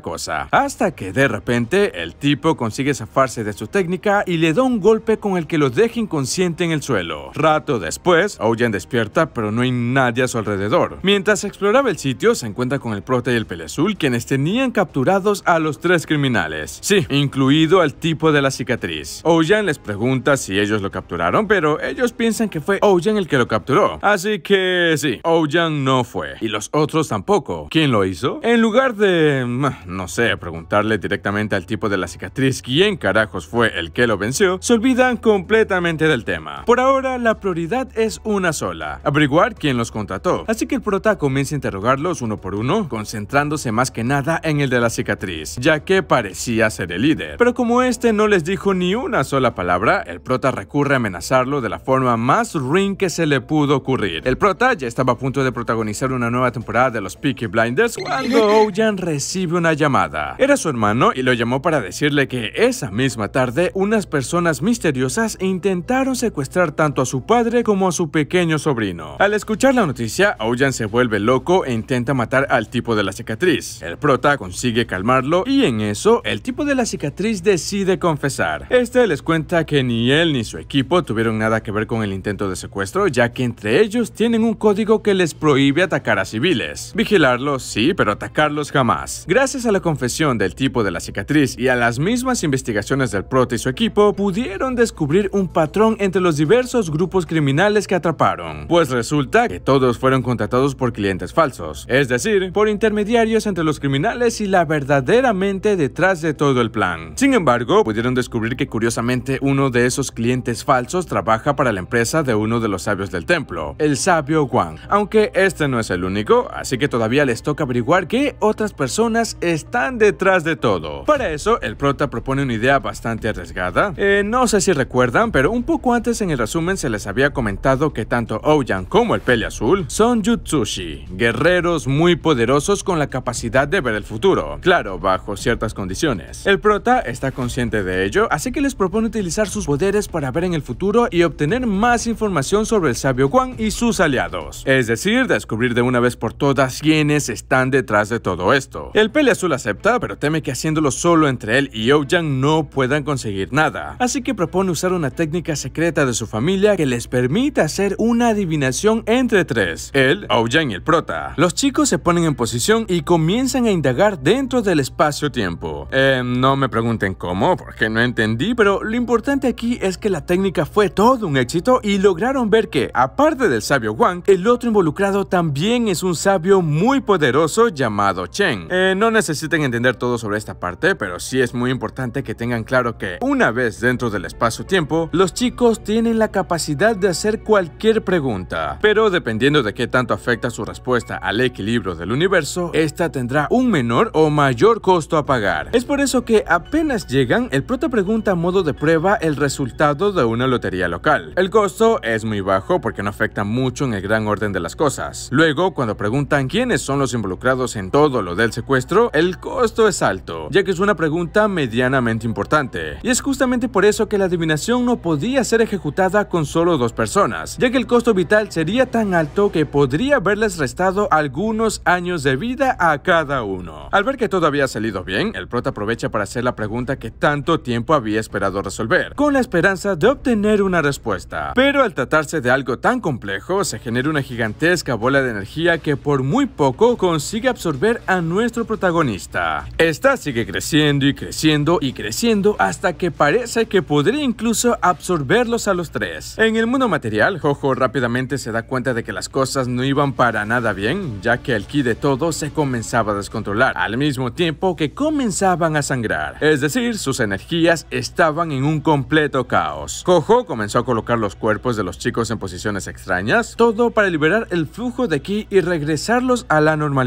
cosa. Hasta que de repente el tipo consigue zafarse de su técnica y le da un golpe con el que lo deja inconsciente en el suelo. Rato después, Ouyan despierta pero no hay nadie a su alrededor. Mientras exploraba el sitio se encuentra con el prota y el pelezul quienes tenían capturados a los tres criminales. Sí, incluido al tipo de la cicatriz. Ouyan les pregunta si ellos lo capturaron pero ellos piensan que fue Ouyan el que lo capturó. Así que sí, Ouyan no fue y los otros tampoco. Quien lo hizo, en lugar de, mm, no sé, preguntarle directamente al tipo de la cicatriz quién carajos fue el que lo venció, se olvidan completamente del tema. Por ahora, la prioridad es una sola, averiguar quién los contrató. Así que el prota comienza a interrogarlos uno por uno, concentrándose más que nada en el de la cicatriz, ya que parecía ser el líder. Pero como este no les dijo ni una sola palabra, el prota recurre a amenazarlo de la forma más ruin que se le pudo ocurrir. El prota ya estaba a punto de protagonizar una nueva temporada de los Peaky Blinders es cuando Ojan recibe una llamada. Era su hermano y lo llamó para decirle que esa misma tarde unas personas misteriosas intentaron secuestrar tanto a su padre como a su pequeño sobrino. Al escuchar la noticia, Ojan se vuelve loco e intenta matar al tipo de la cicatriz. El prota consigue calmarlo y en eso el tipo de la cicatriz decide confesar. Este les cuenta que ni él ni su equipo tuvieron nada que ver con el intento de secuestro ya que entre ellos tienen un código que les prohíbe atacar a civiles, vigilarlos sí, pero atacarlos jamás. Gracias a la confesión del tipo de la cicatriz y a las mismas investigaciones del prota y su equipo, pudieron descubrir un patrón entre los diversos grupos criminales que atraparon. Pues resulta que todos fueron contratados por clientes falsos, es decir, por intermediarios entre los criminales y la verdaderamente detrás de todo el plan. Sin embargo, pudieron descubrir que curiosamente uno de esos clientes falsos trabaja para la empresa de uno de los sabios del templo, el sabio Wang. Aunque este no es el único, así que todavía les toca averiguar que otras personas están detrás de todo. Para eso, el prota propone una idea bastante arriesgada. Eh, no sé si recuerdan, pero un poco antes en el resumen se les había comentado que tanto Ouyang como el Pele Azul son Jutsushi, guerreros muy poderosos con la capacidad de ver el futuro, claro, bajo ciertas condiciones. El prota está consciente de ello, así que les propone utilizar sus poderes para ver en el futuro y obtener más información sobre el sabio Guan y sus aliados. Es decir, descubrir de una vez por todas quiénes están están detrás de todo esto. El Pele Azul acepta, pero teme que haciéndolo solo entre él y Ouyang no puedan conseguir nada, así que propone usar una técnica secreta de su familia que les permita hacer una adivinación entre tres, él, Ouyang y el prota. Los chicos se ponen en posición y comienzan a indagar dentro del espacio-tiempo. Eh, no me pregunten cómo, porque no entendí, pero lo importante aquí es que la técnica fue todo un éxito y lograron ver que, aparte del sabio Wang, el otro involucrado también es un sabio muy poderoso llamado Chen. Eh, no necesiten entender todo sobre esta parte, pero sí es muy importante que tengan claro que una vez dentro del espacio-tiempo, los chicos tienen la capacidad de hacer cualquier pregunta, pero dependiendo de qué tanto afecta su respuesta al equilibrio del universo, esta tendrá un menor o mayor costo a pagar. Es por eso que apenas llegan, el prota pregunta a modo de prueba el resultado de una lotería local. El costo es muy bajo porque no afecta mucho en el gran orden de las cosas. Luego, cuando preguntan quiénes son los involucrados en todo lo del secuestro, el costo es alto, ya que es una pregunta medianamente importante. Y es justamente por eso que la adivinación no podía ser ejecutada con solo dos personas, ya que el costo vital sería tan alto que podría haberles restado algunos años de vida a cada uno. Al ver que todo había salido bien, el prota aprovecha para hacer la pregunta que tanto tiempo había esperado resolver, con la esperanza de obtener una respuesta. Pero al tratarse de algo tan complejo, se genera una gigantesca bola de energía que por muy poco consigue absorber a nuestro protagonista. Esta sigue creciendo y creciendo y creciendo hasta que parece que podría incluso absorberlos a los tres. En el mundo material, Jojo rápidamente se da cuenta de que las cosas no iban para nada bien, ya que el ki de todo se comenzaba a descontrolar, al mismo tiempo que comenzaban a sangrar. Es decir, sus energías estaban en un completo caos. Jojo comenzó a colocar los cuerpos de los chicos en posiciones extrañas, todo para liberar el flujo de ki y regresarlos a la normalidad.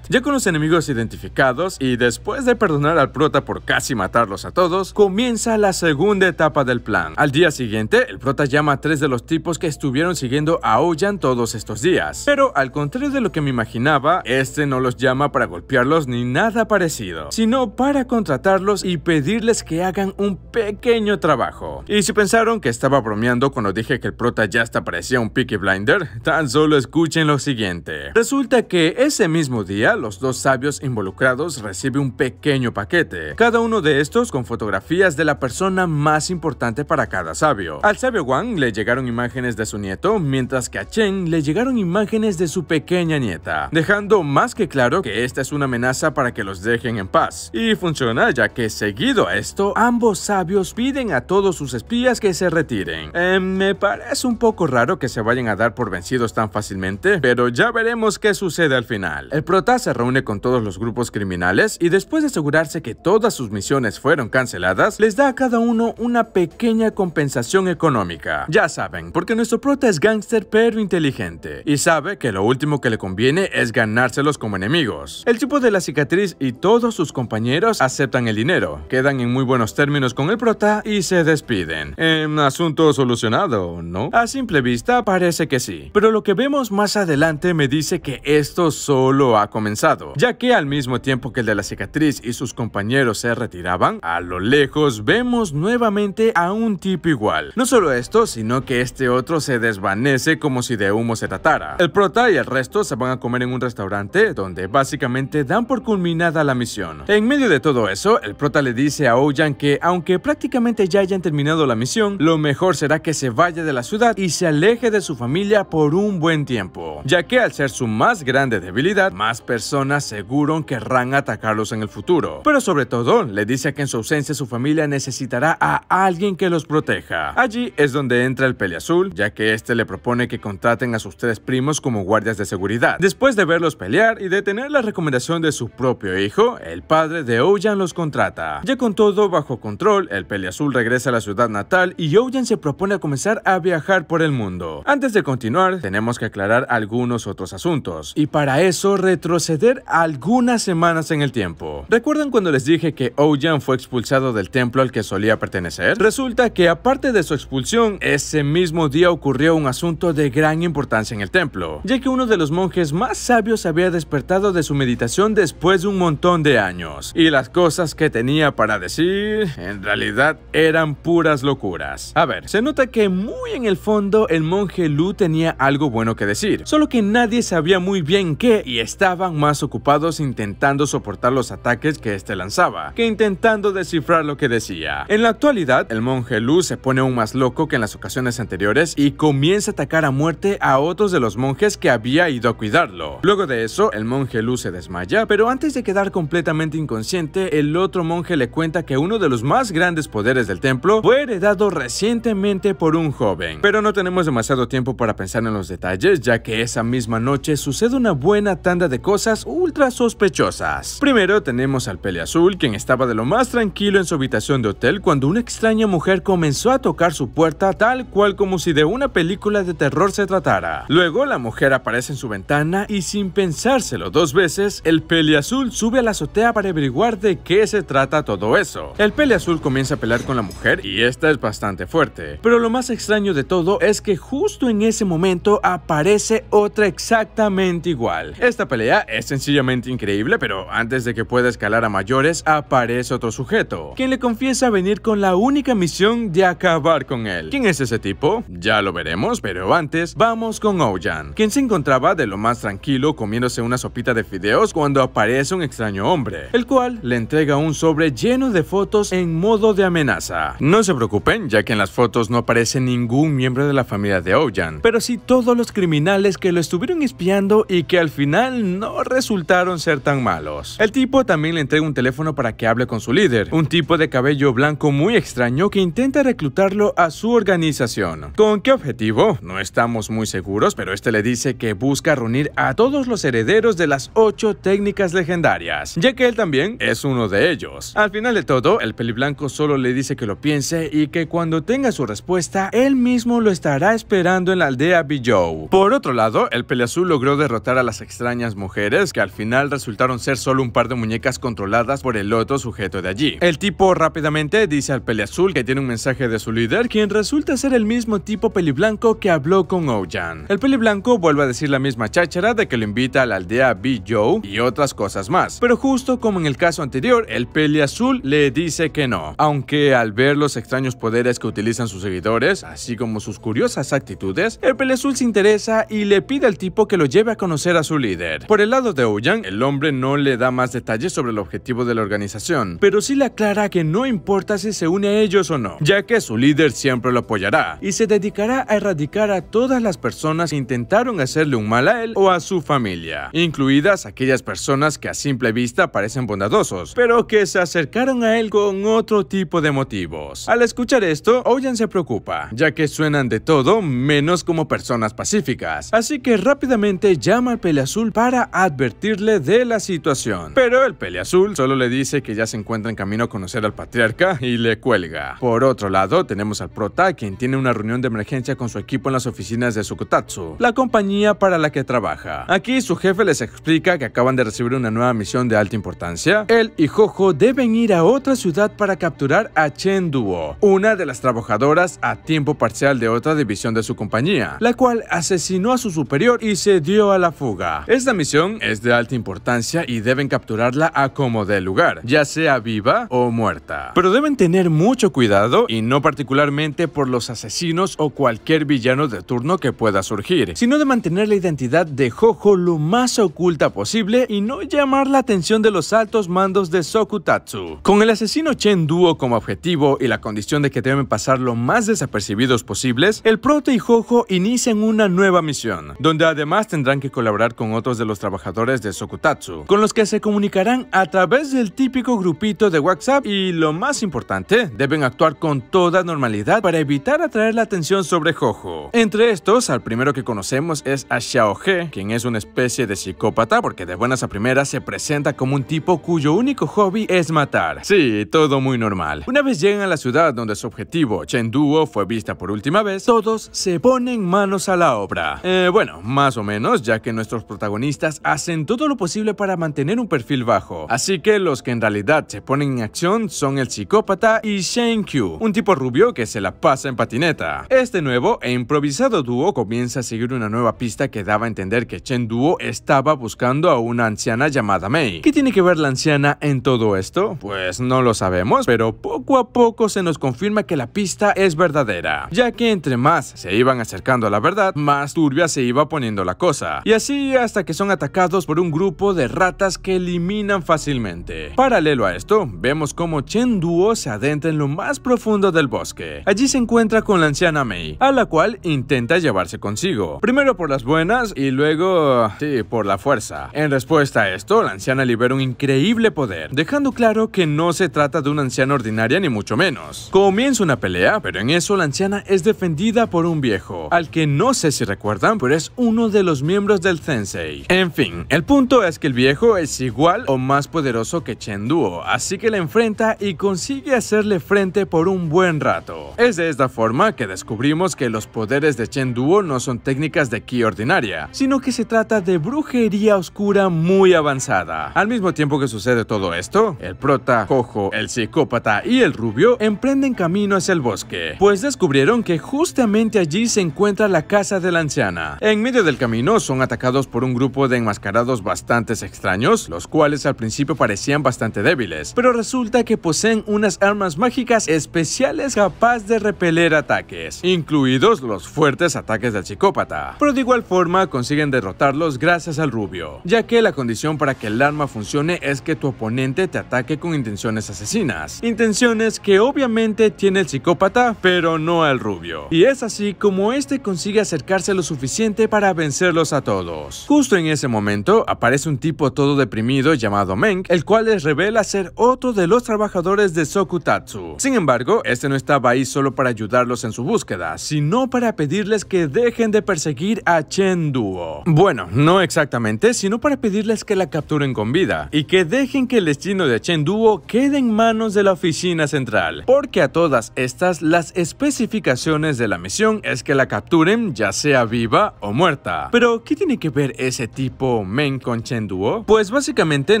Ya con los enemigos identificados y después de perdonar al prota por casi matarlos a todos, comienza la segunda etapa del plan. Al día siguiente, el prota llama a tres de los tipos que estuvieron siguiendo a Oyan todos estos días. Pero al contrario de lo que me imaginaba, este no los llama para golpearlos ni nada parecido, sino para contratarlos y pedirles que hagan un pequeño trabajo. Y si pensaron que estaba bromeando cuando dije que el prota ya hasta parecía un picky Blinder, tan solo escuchen lo siguiente. Resulta que ese mismo mismo día, los dos sabios involucrados reciben un pequeño paquete, cada uno de estos con fotografías de la persona más importante para cada sabio. Al sabio Wang le llegaron imágenes de su nieto, mientras que a Chen le llegaron imágenes de su pequeña nieta, dejando más que claro que esta es una amenaza para que los dejen en paz. Y funciona, ya que seguido a esto, ambos sabios piden a todos sus espías que se retiren. Em, me parece un poco raro que se vayan a dar por vencidos tan fácilmente, pero ya veremos qué sucede al final el prota se reúne con todos los grupos criminales y después de asegurarse que todas sus misiones fueron canceladas, les da a cada uno una pequeña compensación económica. Ya saben, porque nuestro prota es gángster pero inteligente y sabe que lo último que le conviene es ganárselos como enemigos. El tipo de la cicatriz y todos sus compañeros aceptan el dinero, quedan en muy buenos términos con el prota y se despiden. En em, asunto solucionado, ¿no? A simple vista parece que sí, pero lo que vemos más adelante me dice que esto solo ha comenzado, ya que al mismo tiempo que el de la cicatriz y sus compañeros se retiraban, a lo lejos vemos nuevamente a un tipo igual. No solo esto, sino que este otro se desvanece como si de humo se tratara. El prota y el resto se van a comer en un restaurante donde básicamente dan por culminada la misión. En medio de todo eso, el prota le dice a Ouyan que aunque prácticamente ya hayan terminado la misión, lo mejor será que se vaya de la ciudad y se aleje de su familia por un buen tiempo, ya que al ser su más grande debilidad, más personas seguro querrán atacarlos en el futuro. Pero sobre todo, le dice que en su ausencia su familia necesitará a alguien que los proteja. Allí es donde entra el peleazul, ya que este le propone que contraten a sus tres primos como guardias de seguridad. Después de verlos pelear y de tener la recomendación de su propio hijo, el padre de Ouyan los contrata. Ya con todo bajo control, el peleazul regresa a la ciudad natal y Ouyan se propone comenzar a viajar por el mundo. Antes de continuar, tenemos que aclarar algunos otros asuntos, y para eso retroceder algunas semanas en el tiempo. ¿Recuerdan cuando les dije que Ojan fue expulsado del templo al que solía pertenecer? Resulta que aparte de su expulsión, ese mismo día ocurrió un asunto de gran importancia en el templo, ya que uno de los monjes más sabios había despertado de su meditación después de un montón de años, y las cosas que tenía para decir en realidad eran puras locuras. A ver, se nota que muy en el fondo el monje Lu tenía algo bueno que decir, solo que nadie sabía muy bien qué y estaba estaban más ocupados intentando soportar los ataques que este lanzaba, que intentando descifrar lo que decía. En la actualidad, el monje Lu se pone aún más loco que en las ocasiones anteriores y comienza a atacar a muerte a otros de los monjes que había ido a cuidarlo. Luego de eso, el monje Lu se desmaya, pero antes de quedar completamente inconsciente, el otro monje le cuenta que uno de los más grandes poderes del templo fue heredado recientemente por un joven. Pero no tenemos demasiado tiempo para pensar en los detalles, ya que esa misma noche sucede una buena tan de cosas ultra sospechosas. Primero tenemos al Peleazul, Azul, quien estaba de lo más tranquilo en su habitación de hotel cuando una extraña mujer comenzó a tocar su puerta tal cual como si de una película de terror se tratara. Luego la mujer aparece en su ventana y sin pensárselo dos veces, el Peleazul Azul sube a la azotea para averiguar de qué se trata todo eso. El Peleazul Azul comienza a pelear con la mujer y esta es bastante fuerte. Pero lo más extraño de todo es que justo en ese momento aparece otra exactamente igual. Esta pelea es sencillamente increíble, pero antes de que pueda escalar a mayores, aparece otro sujeto, quien le confiesa venir con la única misión de acabar con él. ¿Quién es ese tipo? Ya lo veremos, pero antes, vamos con Ojan, quien se encontraba de lo más tranquilo comiéndose una sopita de fideos cuando aparece un extraño hombre, el cual le entrega un sobre lleno de fotos en modo de amenaza. No se preocupen, ya que en las fotos no aparece ningún miembro de la familia de Ojan, pero sí todos los criminales que lo estuvieron espiando y que al final no resultaron ser tan malos. El tipo también le entrega un teléfono para que hable con su líder, un tipo de cabello blanco muy extraño que intenta reclutarlo a su organización. ¿Con qué objetivo? No estamos muy seguros, pero este le dice que busca reunir a todos los herederos de las ocho técnicas legendarias, ya que él también es uno de ellos. Al final de todo, el peli blanco solo le dice que lo piense y que cuando tenga su respuesta, él mismo lo estará esperando en la aldea Bijou. Por otro lado, el azul logró derrotar a las extrañas mujeres que al final resultaron ser solo un par de muñecas controladas por el otro sujeto de allí. El tipo rápidamente dice al azul que tiene un mensaje de su líder, quien resulta ser el mismo tipo peliblanco que habló con Ojan. El peliblanco vuelve a decir la misma cháchara de que lo invita a la aldea B. Joe y otras cosas más, pero justo como en el caso anterior, el azul le dice que no, aunque al ver los extraños poderes que utilizan sus seguidores, así como sus curiosas actitudes, el azul se interesa y le pide al tipo que lo lleve a conocer a su líder. Por el lado de Oyan, el hombre no le da más detalles sobre el objetivo de la organización, pero sí le aclara que no importa si se une a ellos o no, ya que su líder siempre lo apoyará y se dedicará a erradicar a todas las personas que intentaron hacerle un mal a él o a su familia, incluidas aquellas personas que a simple vista parecen bondadosos, pero que se acercaron a él con otro tipo de motivos. Al escuchar esto, Oyan se preocupa, ya que suenan de todo menos como personas pacíficas, así que rápidamente llama al peleazul para para advertirle de la situación. Pero el peleazul azul solo le dice que ya se encuentra en camino a conocer al patriarca y le cuelga. Por otro lado, tenemos al prota, quien tiene una reunión de emergencia con su equipo en las oficinas de Sukutatsu, la compañía para la que trabaja. Aquí su jefe les explica que acaban de recibir una nueva misión de alta importancia. Él y Jojo deben ir a otra ciudad para capturar a Chen Duo, una de las trabajadoras a tiempo parcial de otra división de su compañía, la cual asesinó a su superior y se dio a la fuga misión es de alta importancia y deben capturarla a como dé lugar, ya sea viva o muerta. Pero deben tener mucho cuidado y no particularmente por los asesinos o cualquier villano de turno que pueda surgir, sino de mantener la identidad de Jojo lo más oculta posible y no llamar la atención de los altos mandos de Sokutatsu. Con el asesino Chen Duo como objetivo y la condición de que deben pasar lo más desapercibidos posibles, el prota y Jojo inician una nueva misión, donde además tendrán que colaborar con otros de los trabajadores de Sokutatsu, con los que se comunicarán a través del típico grupito de WhatsApp y lo más importante, deben actuar con toda normalidad para evitar atraer la atención sobre Jojo. Entre estos, al primero que conocemos es a Xiaohe, quien es una especie de psicópata porque de buenas a primeras se presenta como un tipo cuyo único hobby es matar. Sí, todo muy normal. Una vez llegan a la ciudad donde su objetivo, Chengduo, fue vista por última vez, todos se ponen manos a la obra. Eh, bueno, más o menos, ya que nuestros protagonistas hacen todo lo posible para mantener un perfil bajo, así que los que en realidad se ponen en acción son el psicópata y Shen Q, un tipo rubio que se la pasa en patineta. Este nuevo e improvisado dúo comienza a seguir una nueva pista que daba a entender que Chen Duo estaba buscando a una anciana llamada Mei. ¿Qué tiene que ver la anciana en todo esto? Pues no lo sabemos, pero poco a poco se nos confirma que la pista es verdadera, ya que entre más se iban acercando a la verdad, más turbia se iba poniendo la cosa. Y así hasta que son atacados por un grupo de ratas que eliminan fácilmente. Paralelo a esto, vemos cómo Chen Duo se adentra en lo más profundo del bosque. Allí se encuentra con la anciana Mei, a la cual intenta llevarse consigo. Primero por las buenas y luego... sí, por la fuerza. En respuesta a esto, la anciana libera un increíble poder, dejando claro que no se trata de una anciana ordinaria ni mucho menos. Comienza una pelea, pero en eso la anciana es defendida por un viejo, al que no sé si recuerdan, pero es uno de los miembros del Sensei. En fin, el punto es que el viejo es igual o más poderoso que Chen Duo, así que le enfrenta y consigue hacerle frente por un buen rato. Es de esta forma que descubrimos que los poderes de Chen Duo no son técnicas de ki ordinaria, sino que se trata de brujería oscura muy avanzada. Al mismo tiempo que sucede todo esto, el prota, Jojo, el psicópata y el rubio emprenden camino hacia el bosque, pues descubrieron que justamente allí se encuentra la casa de la anciana. En medio del camino son atacados por un grupo de enmascarados bastante extraños, los cuales al principio parecían bastante débiles, pero resulta que poseen unas armas mágicas especiales capaz de repeler ataques, incluidos los fuertes ataques del psicópata. Pero de igual forma consiguen derrotarlos gracias al rubio, ya que la condición para que el arma funcione es que tu oponente te ataque con intenciones asesinas, intenciones que obviamente tiene el psicópata, pero no al rubio. Y es así como este consigue acercarse lo suficiente para vencerlos a todos. Justo en ese momento, aparece un tipo todo deprimido llamado Meng, el cual les revela ser otro de los trabajadores de Sokutatsu. Sin embargo, este no estaba ahí solo para ayudarlos en su búsqueda, sino para pedirles que dejen de perseguir a Chen Duo. Bueno, no exactamente, sino para pedirles que la capturen con vida y que dejen que el destino de Chen Duo quede en manos de la oficina central, porque a todas estas las especificaciones de la misión es que la capturen ya sea viva o muerta. Pero, ¿qué tiene que ver ese tipo Men con Chen Duo? Pues básicamente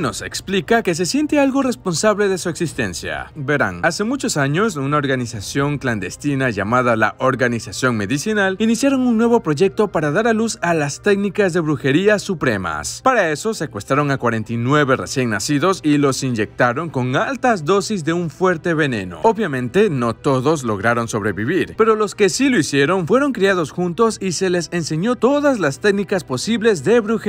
nos explica que se siente algo responsable de su existencia. Verán, hace muchos años una organización clandestina llamada la Organización Medicinal iniciaron un nuevo proyecto para dar a luz a las técnicas de brujería supremas. Para eso secuestraron a 49 recién nacidos y los inyectaron con altas dosis de un fuerte veneno. Obviamente no todos lograron sobrevivir, pero los que sí lo hicieron fueron criados juntos y se les enseñó todas las técnicas posibles de brujería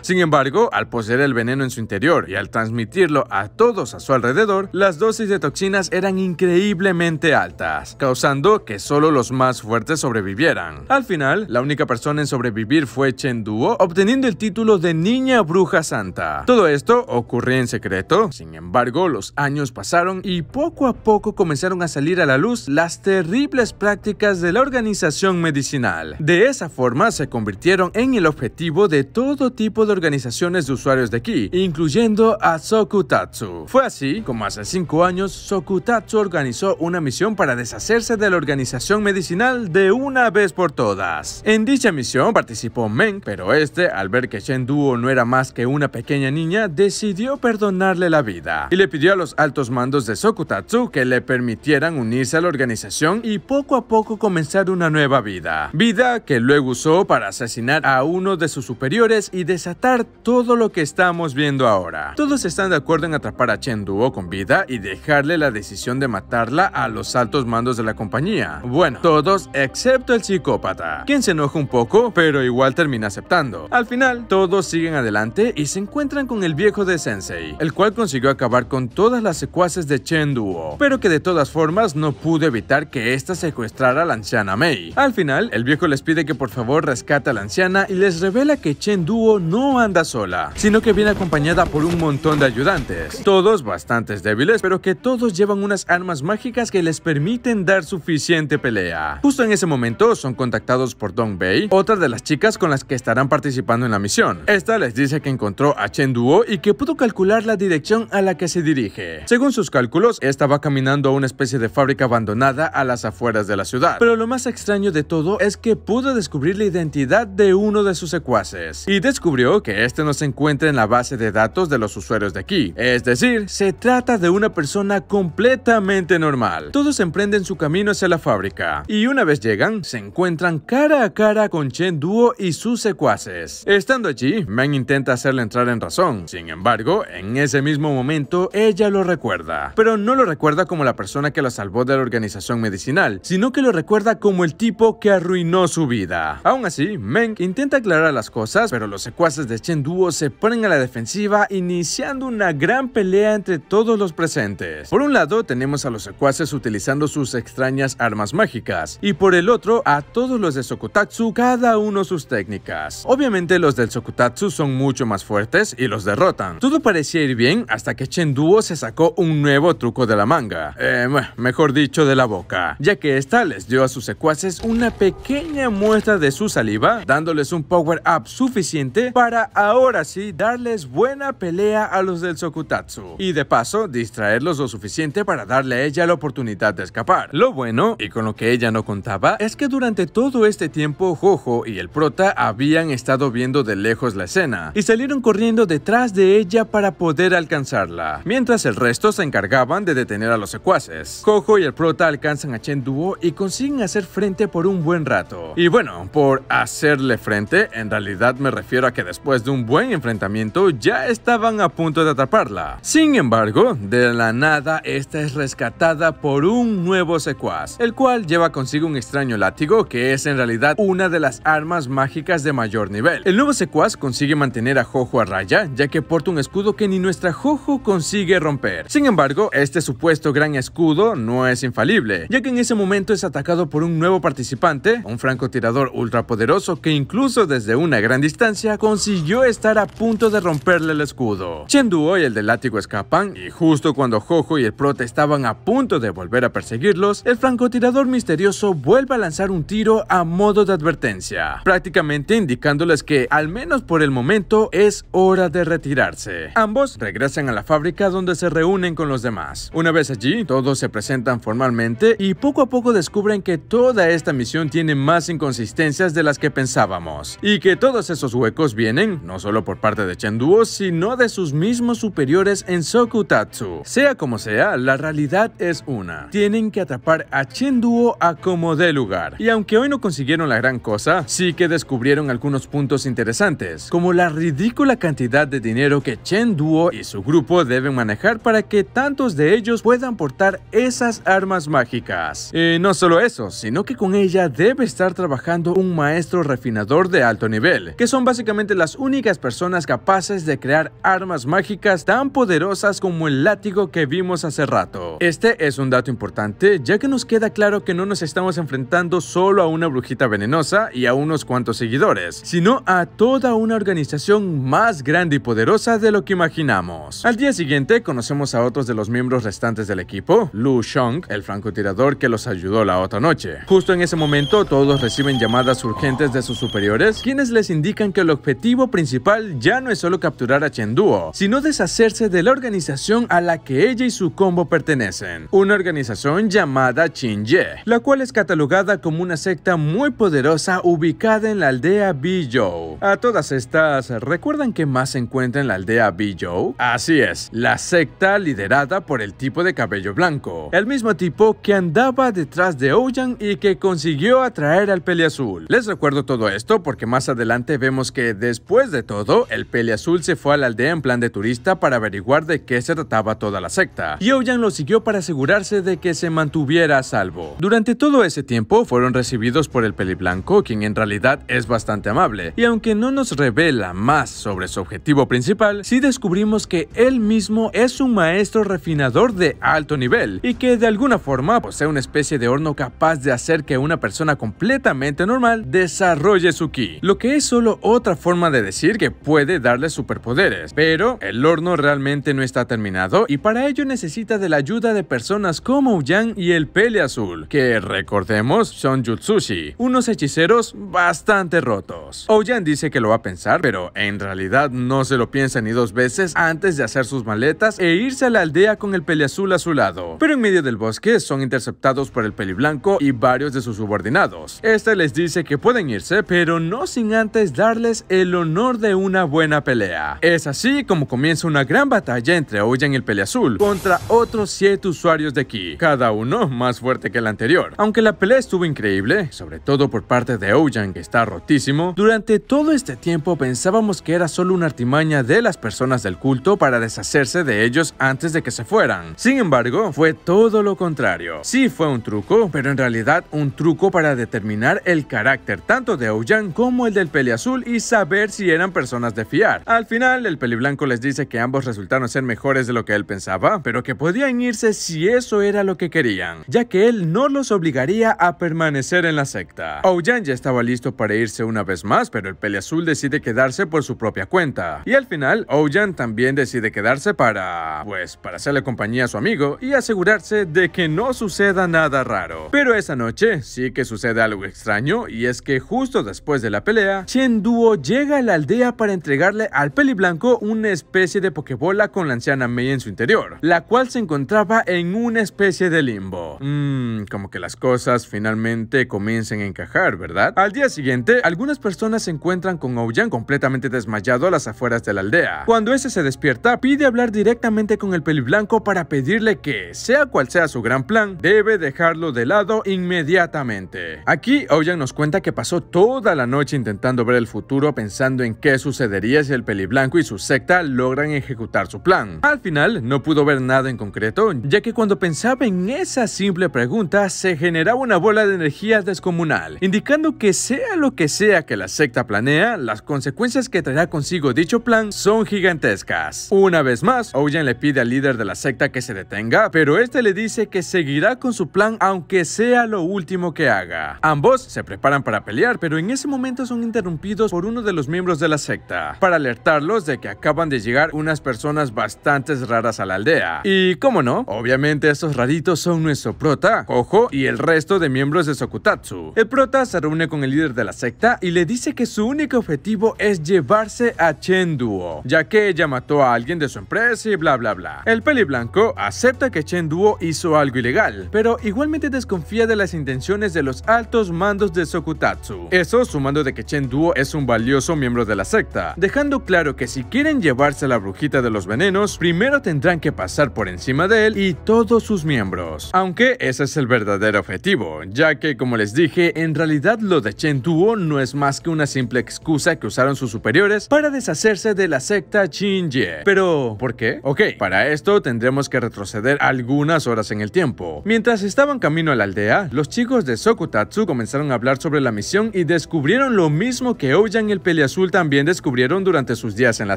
sin embargo, al poseer el veneno en su interior y al transmitirlo a todos a su alrededor, las dosis de toxinas eran increíblemente altas, causando que solo los más fuertes sobrevivieran. Al final, la única persona en sobrevivir fue Chen Duo, obteniendo el título de Niña Bruja Santa. Todo esto ocurría en secreto, sin embargo, los años pasaron y poco a poco comenzaron a salir a la luz las terribles prácticas de la organización medicinal. De esa forma se convirtieron en el objetivo de todo todo tipo de organizaciones de usuarios de Ki, incluyendo a Sokutatsu. Fue así como hace 5 años Sokutatsu organizó una misión para deshacerse de la organización medicinal de una vez por todas. En dicha misión participó Meng, pero este, al ver que Shen Duo no era más que una pequeña niña, decidió perdonarle la vida y le pidió a los altos mandos de Sokutatsu que le permitieran unirse a la organización y poco a poco comenzar una nueva vida. Vida que luego usó para asesinar a uno de sus superiores y desatar todo lo que estamos viendo ahora. Todos están de acuerdo en atrapar a Chen Duo con vida y dejarle la decisión de matarla a los altos mandos de la compañía. Bueno, todos excepto el psicópata, quien se enoja un poco, pero igual termina aceptando. Al final, todos siguen adelante y se encuentran con el viejo de Sensei, el cual consiguió acabar con todas las secuaces de Chen Duo, pero que de todas formas no pudo evitar que ésta secuestrara a la anciana Mei. Al final, el viejo les pide que por favor rescate a la anciana y les revela que Chen dúo no anda sola, sino que viene acompañada por un montón de ayudantes, todos bastante débiles, pero que todos llevan unas armas mágicas que les permiten dar suficiente pelea. Justo en ese momento son contactados por Dong Bei, otra de las chicas con las que estarán participando en la misión. Esta les dice que encontró a Chen Duo y que pudo calcular la dirección a la que se dirige. Según sus cálculos, esta va caminando a una especie de fábrica abandonada a las afueras de la ciudad. Pero lo más extraño de todo es que pudo descubrir la identidad de uno de sus secuaces y descubrió que este no se encuentra en la base de datos de los usuarios de aquí. Es decir, se trata de una persona completamente normal. Todos emprenden su camino hacia la fábrica y una vez llegan, se encuentran cara a cara con Chen Duo y sus secuaces. Estando allí, Meng intenta hacerle entrar en razón. Sin embargo, en ese mismo momento, ella lo recuerda. Pero no lo recuerda como la persona que la salvó de la organización medicinal, sino que lo recuerda como el tipo que arruinó su vida. Aún así, Meng intenta aclarar las cosas, pero los secuaces de Chen Duo se ponen a la defensiva iniciando una gran pelea entre todos los presentes. Por un lado tenemos a los secuaces utilizando sus extrañas armas mágicas y por el otro a todos los de Sokutatsu cada uno sus técnicas. Obviamente los del Sokutatsu son mucho más fuertes y los derrotan. Todo parecía ir bien hasta que Chen Duo se sacó un nuevo truco de la manga, eh, mejor dicho de la boca, ya que esta les dio a sus secuaces una pequeña muestra de su saliva dándoles un power up suficiente para ahora sí darles buena pelea a los del Sokutatsu y de paso distraerlos lo suficiente para darle a ella la oportunidad de escapar. Lo bueno, y con lo que ella no contaba, es que durante todo este tiempo Jojo y el prota habían estado viendo de lejos la escena y salieron corriendo detrás de ella para poder alcanzarla, mientras el resto se encargaban de detener a los secuaces. Jojo y el prota alcanzan a Chen Duo y consiguen hacer frente por un buen rato. Y bueno, por hacerle frente, en realidad me refiero refiero a que después de un buen enfrentamiento ya estaban a punto de atraparla. Sin embargo, de la nada esta es rescatada por un nuevo secuaz, el cual lleva consigo un extraño látigo que es en realidad una de las armas mágicas de mayor nivel. El nuevo secuaz consigue mantener a Jojo a raya ya que porta un escudo que ni nuestra Jojo consigue romper. Sin embargo, este supuesto gran escudo no es infalible, ya que en ese momento es atacado por un nuevo participante, un francotirador ultrapoderoso que incluso desde una gran distancia consiguió estar a punto de romperle el escudo. Duo y el del látigo escapan y justo cuando Jojo y el prota estaban a punto de volver a perseguirlos, el francotirador misterioso vuelve a lanzar un tiro a modo de advertencia, prácticamente indicándoles que al menos por el momento es hora de retirarse. Ambos regresan a la fábrica donde se reúnen con los demás. Una vez allí, todos se presentan formalmente y poco a poco descubren que toda esta misión tiene más inconsistencias de las que pensábamos y que todos esos vienen no solo por parte de Chen Duo sino de sus mismos superiores en Sokutatsu. Sea como sea, la realidad es una. Tienen que atrapar a Chen Duo a como dé lugar. Y aunque hoy no consiguieron la gran cosa, sí que descubrieron algunos puntos interesantes, como la ridícula cantidad de dinero que Chen Duo y su grupo deben manejar para que tantos de ellos puedan portar esas armas mágicas. Y eh, no solo eso, sino que con ella debe estar trabajando un maestro refinador de alto nivel, que son bastante básicamente las únicas personas capaces de crear armas mágicas tan poderosas como el látigo que vimos hace rato. Este es un dato importante, ya que nos queda claro que no nos estamos enfrentando solo a una brujita venenosa y a unos cuantos seguidores, sino a toda una organización más grande y poderosa de lo que imaginamos. Al día siguiente conocemos a otros de los miembros restantes del equipo, Lu Shong, el francotirador que los ayudó la otra noche. Justo en ese momento todos reciben llamadas urgentes de sus superiores, quienes les indican que el objetivo principal ya no es solo capturar a Duo, sino deshacerse de la organización a la que ella y su combo pertenecen, una organización llamada Chinye, la cual es catalogada como una secta muy poderosa ubicada en la aldea Bijou. A todas estas, ¿recuerdan qué más se encuentra en la aldea Bijou? Así es, la secta liderada por el tipo de cabello blanco, el mismo tipo que andaba detrás de Ouyang y que consiguió atraer al peleazul. Les recuerdo todo esto porque más adelante vemos que, después de todo, el peli azul se fue a la aldea en plan de turista para averiguar de qué se trataba toda la secta, y Oyan lo siguió para asegurarse de que se mantuviera a salvo. Durante todo ese tiempo, fueron recibidos por el peli blanco, quien en realidad es bastante amable, y aunque no nos revela más sobre su objetivo principal, sí descubrimos que él mismo es un maestro refinador de alto nivel, y que de alguna forma posee una especie de horno capaz de hacer que una persona completamente normal desarrolle su ki, lo que es solo otra forma de decir que puede darle superpoderes, pero el horno realmente no está terminado y para ello necesita de la ayuda de personas como Ouyang y el Pele Azul, que recordemos son Jutsushi, unos hechiceros bastante rotos. Ouyang dice que lo va a pensar, pero en realidad no se lo piensa ni dos veces antes de hacer sus maletas e irse a la aldea con el Pele Azul a su lado. Pero en medio del bosque son interceptados por el Peli Blanco y varios de sus subordinados. Este les dice que pueden irse, pero no sin antes darle es el honor de una buena pelea. Es así como comienza una gran batalla entre y el Peleazul contra otros 7 usuarios de aquí, cada uno más fuerte que el anterior. Aunque la pelea estuvo increíble, sobre todo por parte de Ouyang que está rotísimo, durante todo este tiempo pensábamos que era solo una artimaña de las personas del culto para deshacerse de ellos antes de que se fueran. Sin embargo, fue todo lo contrario. Sí fue un truco, pero en realidad un truco para determinar el carácter tanto de Ouyang como el del Peleazul y y saber si eran personas de fiar. Al final, el peli blanco les dice que ambos resultaron ser mejores de lo que él pensaba, pero que podían irse si eso era lo que querían, ya que él no los obligaría a permanecer en la secta. Ouyan ya estaba listo para irse una vez más, pero el peli azul decide quedarse por su propia cuenta. Y al final, Ouyan también decide quedarse para... pues, para hacerle compañía a su amigo y asegurarse de que no suceda nada raro. Pero esa noche sí que sucede algo extraño y es que justo después de la pelea, Chen Duo llega a la aldea para entregarle al peli blanco una especie de pokebola con la anciana Mei en su interior, la cual se encontraba en una especie de limbo. Mmm, como que las cosas finalmente comiencen a encajar, ¿verdad? Al día siguiente, algunas personas se encuentran con Ouyan completamente desmayado a las afueras de la aldea. Cuando ese se despierta, pide hablar directamente con el peli blanco para pedirle que, sea cual sea su gran plan, debe dejarlo de lado inmediatamente. Aquí, Ouyan nos cuenta que pasó toda la noche intentando ver el futuro pensando en qué sucedería si el peliblanco y su secta logran ejecutar su plan. Al final no pudo ver nada en concreto, ya que cuando pensaba en esa simple pregunta se generaba una bola de energía descomunal, indicando que sea lo que sea que la secta planea, las consecuencias que traerá consigo dicho plan son gigantescas. Una vez más, Ouyan le pide al líder de la secta que se detenga, pero este le dice que seguirá con su plan aunque sea lo último que haga. Ambos se preparan para pelear, pero en ese momento son interrumpidos por uno de los miembros de la secta, para alertarlos de que acaban de llegar unas personas bastante raras a la aldea. Y como no, obviamente esos raritos son nuestro prota, Ojo y el resto de miembros de Sokutatsu. El prota se reúne con el líder de la secta y le dice que su único objetivo es llevarse a Chen Duo, ya que ella mató a alguien de su empresa y bla bla bla. El peli blanco acepta que Chen Duo hizo algo ilegal, pero igualmente desconfía de las intenciones de los altos mandos de Sokutatsu. Eso sumando de que Chen Duo es un valioso miembro de la secta, dejando claro que si quieren llevarse a la brujita de los venenos, primero tendrán que pasar por encima de él y todos sus miembros. Aunque ese es el verdadero objetivo, ya que como les dije, en realidad lo de Chen Tuo no es más que una simple excusa que usaron sus superiores para deshacerse de la secta Qin Ye. Pero, ¿por qué? Ok, para esto tendremos que retroceder algunas horas en el tiempo. Mientras estaban camino a la aldea, los chicos de Sokutatsu comenzaron a hablar sobre la misión y descubrieron lo mismo que hoy el peli el azul también descubrieron durante sus días en la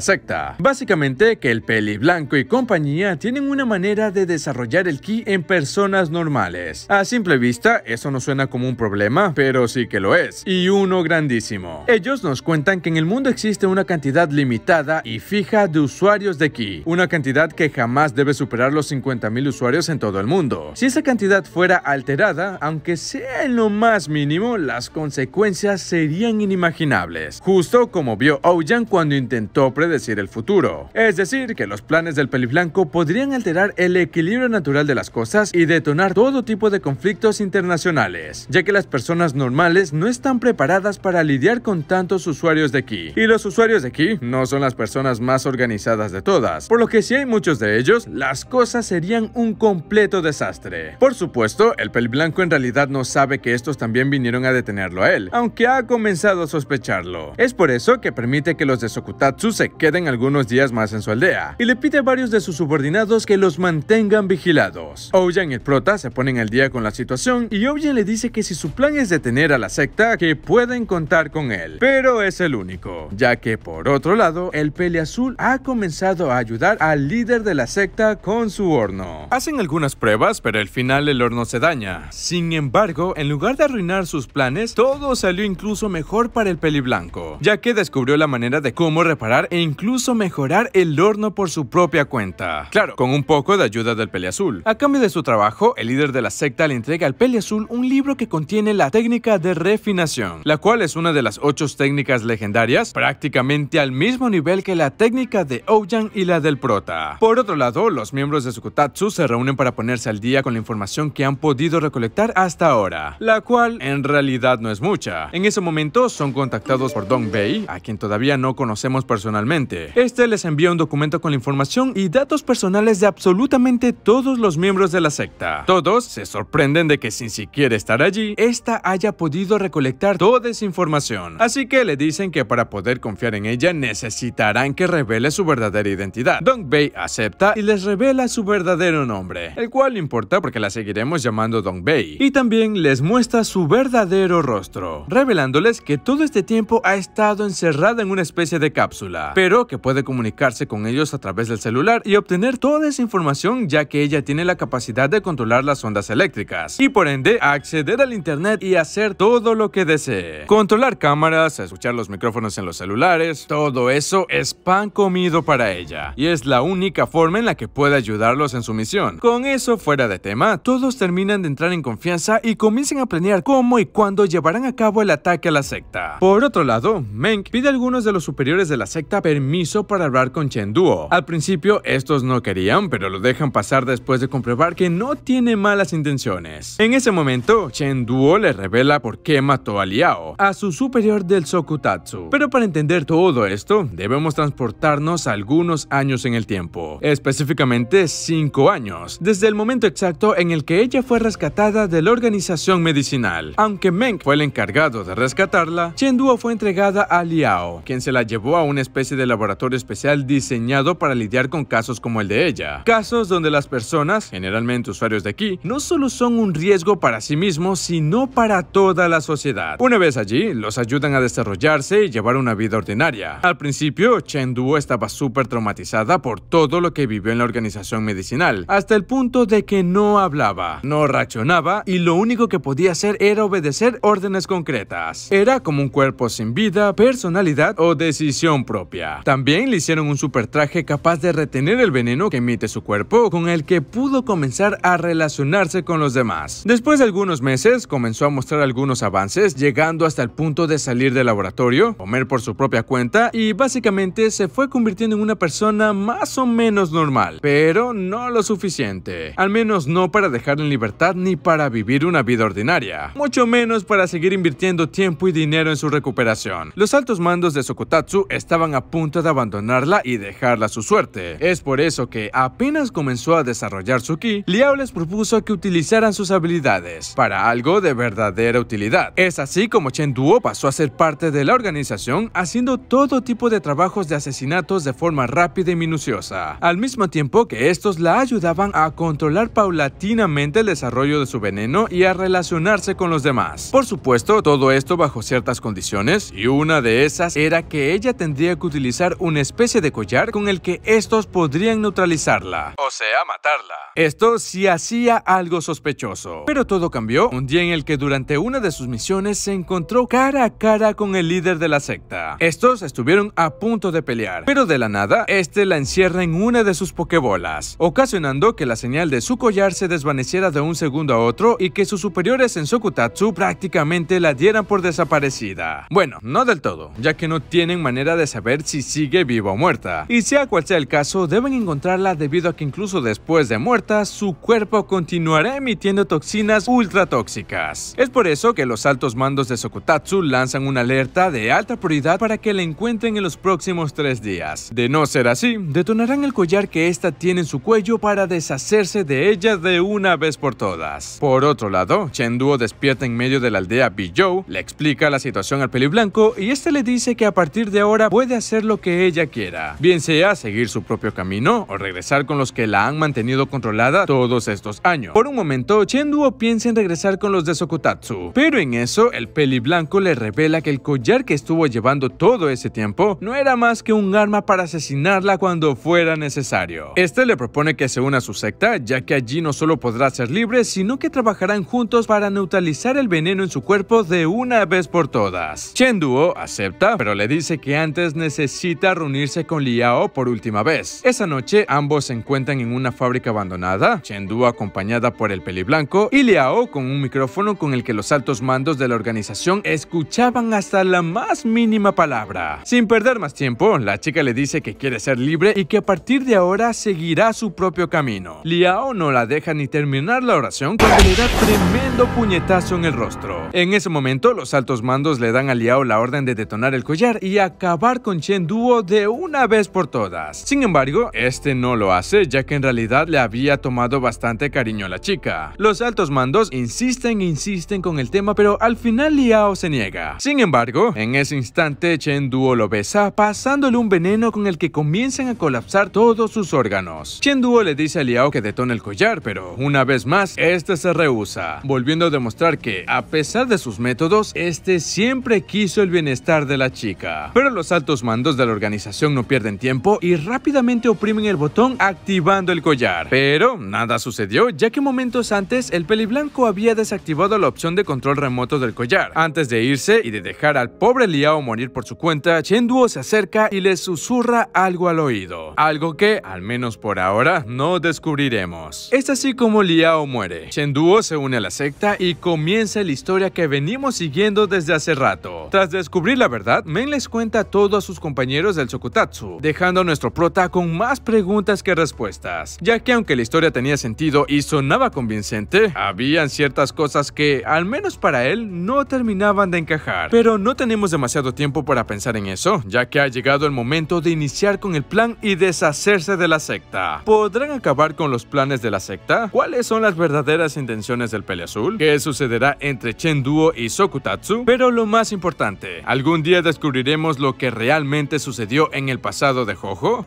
secta. Básicamente que el Peli Blanco y compañía tienen una manera de desarrollar el ki en personas normales. A simple vista, eso no suena como un problema, pero sí que lo es, y uno grandísimo. Ellos nos cuentan que en el mundo existe una cantidad limitada y fija de usuarios de ki, una cantidad que jamás debe superar los 50.000 usuarios en todo el mundo. Si esa cantidad fuera alterada, aunque sea en lo más mínimo, las consecuencias serían inimaginables justo como vio Ouyang cuando intentó predecir el futuro. Es decir, que los planes del Peliblanco podrían alterar el equilibrio natural de las cosas y detonar todo tipo de conflictos internacionales, ya que las personas normales no están preparadas para lidiar con tantos usuarios de aquí. Y los usuarios de aquí no son las personas más organizadas de todas, por lo que si hay muchos de ellos, las cosas serían un completo desastre. Por supuesto, el peliblanco en realidad no sabe que estos también vinieron a detenerlo a él, aunque ha comenzado a sospecharlo es por eso que permite que los de Sokutatsu se queden algunos días más en su aldea, y le pide a varios de sus subordinados que los mantengan vigilados. Ouyan y el prota se ponen al día con la situación, y Ouyan le dice que si su plan es detener a la secta, que pueden contar con él, pero es el único, ya que por otro lado, el peli Azul ha comenzado a ayudar al líder de la secta con su horno. Hacen algunas pruebas, pero al final el horno se daña. Sin embargo, en lugar de arruinar sus planes, todo salió incluso mejor para el peli blanco ya que descubrió la manera de cómo reparar e incluso mejorar el horno por su propia cuenta. Claro, con un poco de ayuda del Peleazul. A cambio de su trabajo, el líder de la secta le entrega al Peleazul un libro que contiene la técnica de refinación, la cual es una de las ocho técnicas legendarias, prácticamente al mismo nivel que la técnica de Ouyang y la del Prota. Por otro lado, los miembros de Sukutatsu se reúnen para ponerse al día con la información que han podido recolectar hasta ahora, la cual en realidad no es mucha. En ese momento son contactados Dong Bei, a quien todavía no conocemos personalmente. Este les envía un documento con la información y datos personales de absolutamente todos los miembros de la secta. Todos se sorprenden de que sin siquiera estar allí, esta haya podido recolectar toda esa información. Así que le dicen que para poder confiar en ella necesitarán que revele su verdadera identidad. Dong Bei acepta y les revela su verdadero nombre, el cual importa porque la seguiremos llamando Dong Bei. Y también les muestra su verdadero rostro, revelándoles que todo este tiempo ha estado encerrada en una especie de cápsula, pero que puede comunicarse con ellos a través del celular y obtener toda esa información ya que ella tiene la capacidad de controlar las ondas eléctricas y por ende acceder al internet y hacer todo lo que desee. Controlar cámaras, escuchar los micrófonos en los celulares, todo eso es pan comido para ella y es la única forma en la que puede ayudarlos en su misión. Con eso fuera de tema, todos terminan de entrar en confianza y comienzan a planear cómo y cuándo llevarán a cabo el ataque a la secta. Por otro lado, Meng pide a algunos de los superiores de la secta permiso para hablar con Chen Duo. Al principio, estos no querían, pero lo dejan pasar después de comprobar que no tiene malas intenciones. En ese momento, Chen Duo le revela por qué mató a Liao, a su superior del Sokutatsu. Pero para entender todo esto, debemos transportarnos algunos años en el tiempo, específicamente 5 años, desde el momento exacto en el que ella fue rescatada de la organización medicinal. Aunque Meng fue el encargado de rescatarla, Chen Duo fue entre entregada a Liao, quien se la llevó a una especie de laboratorio especial diseñado para lidiar con casos como el de ella. Casos donde las personas, generalmente usuarios de aquí, no solo son un riesgo para sí mismos, sino para toda la sociedad. Una vez allí, los ayudan a desarrollarse y llevar una vida ordinaria. Al principio, Chen Duo estaba súper traumatizada por todo lo que vivió en la organización medicinal, hasta el punto de que no hablaba, no reaccionaba y lo único que podía hacer era obedecer órdenes concretas. Era como un cuerpo sin vida, personalidad o decisión propia. También le hicieron un super traje capaz de retener el veneno que emite su cuerpo, con el que pudo comenzar a relacionarse con los demás. Después de algunos meses, comenzó a mostrar algunos avances, llegando hasta el punto de salir del laboratorio, comer por su propia cuenta y básicamente se fue convirtiendo en una persona más o menos normal, pero no lo suficiente. Al menos no para dejar en libertad ni para vivir una vida ordinaria, mucho menos para seguir invirtiendo tiempo y dinero en su recuperación los altos mandos de Sokotatsu estaban a punto de abandonarla y dejarla a su suerte. Es por eso que apenas comenzó a desarrollar su ki, Liao les propuso que utilizaran sus habilidades para algo de verdadera utilidad. Es así como Chen Duo pasó a ser parte de la organización haciendo todo tipo de trabajos de asesinatos de forma rápida y minuciosa, al mismo tiempo que estos la ayudaban a controlar paulatinamente el desarrollo de su veneno y a relacionarse con los demás. Por supuesto, todo esto bajo ciertas condiciones, y una de esas era que ella tendría que utilizar una especie de collar con el que estos podrían neutralizarla, o sea, matarla. Esto sí hacía algo sospechoso, pero todo cambió un día en el que durante una de sus misiones se encontró cara a cara con el líder de la secta. Estos estuvieron a punto de pelear, pero de la nada, este la encierra en una de sus pokebolas, ocasionando que la señal de su collar se desvaneciera de un segundo a otro y que sus superiores en Sokutatsu prácticamente la dieran por desaparecida. Bueno, no del todo, ya que no tienen manera de saber si sigue viva o muerta. Y sea cual sea el caso, deben encontrarla debido a que incluso después de muerta, su cuerpo continuará emitiendo toxinas ultra tóxicas. Es por eso que los altos mandos de Sokutatsu lanzan una alerta de alta prioridad para que la encuentren en los próximos tres días. De no ser así, detonarán el collar que esta tiene en su cuello para deshacerse de ella de una vez por todas. Por otro lado, Duo despierta en medio de la aldea Bijou, le explica la situación al peliblanco y este le dice que a partir de ahora puede hacer lo que ella quiera, bien sea seguir su propio camino o regresar con los que la han mantenido controlada todos estos años. Por un momento, Duo piensa en regresar con los de Sokutatsu pero en eso el peli blanco le revela que el collar que estuvo llevando todo ese tiempo no era más que un arma para asesinarla cuando fuera necesario. Este le propone que se una a su secta, ya que allí no solo podrá ser libre, sino que trabajarán juntos para neutralizar el veneno en su cuerpo de una vez por todas. Chen Duo acepta, pero le dice que antes necesita reunirse con Liao por última vez. Esa noche, ambos se encuentran en una fábrica abandonada, Shenduo acompañada por el peli blanco y Liao con un micrófono con el que los altos mandos de la organización escuchaban hasta la más mínima palabra. Sin perder más tiempo, la chica le dice que quiere ser libre y que a partir de ahora seguirá su propio camino. Liao no la deja ni terminar la oración cuando le da tremendo puñetazo en el rostro. En ese momento, los altos mandos le dan a Liao la orden de detonar el collar y acabar con Chen Duo de una vez por todas. Sin embargo, este no lo hace ya que en realidad le había tomado bastante cariño a la chica. Los altos mandos insisten e insisten con el tema pero al final Liao se niega. Sin embargo, en ese instante Chen Duo lo besa pasándole un veneno con el que comienzan a colapsar todos sus órganos. Chen Duo le dice a Liao que detone el collar pero una vez más este se rehúsa, volviendo a demostrar que a pesar de sus métodos, este siempre quiso el bienestar de la chica. Pero los altos mandos de la organización no pierden tiempo y rápidamente oprimen el botón activando el collar. Pero nada sucedió ya que momentos antes el peli peliblanco había desactivado la opción de control remoto del collar. Antes de irse y de dejar al pobre Liao morir por su cuenta, Duo se acerca y le susurra algo al oído. Algo que, al menos por ahora, no descubriremos. Es así como Liao muere. Duo se une a la secta y comienza la historia que venimos siguiendo desde hace rato. Tras descubrir la verdad, Men les cuenta todo a sus compañeros del Sokutatsu, dejando a nuestro prota con más preguntas que respuestas, ya que aunque la historia tenía sentido y sonaba convincente, habían ciertas cosas que, al menos para él, no terminaban de encajar. Pero no tenemos demasiado tiempo para pensar en eso, ya que ha llegado el momento de iniciar con el plan y deshacerse de la secta. ¿Podrán acabar con los planes de la secta? ¿Cuáles son las verdaderas intenciones del Peleazul? ¿Qué sucederá entre Chen Duo y Sokutatsu? Pero lo más importante ¿Algún día descubriremos lo que realmente sucedió en el pasado de Jojo?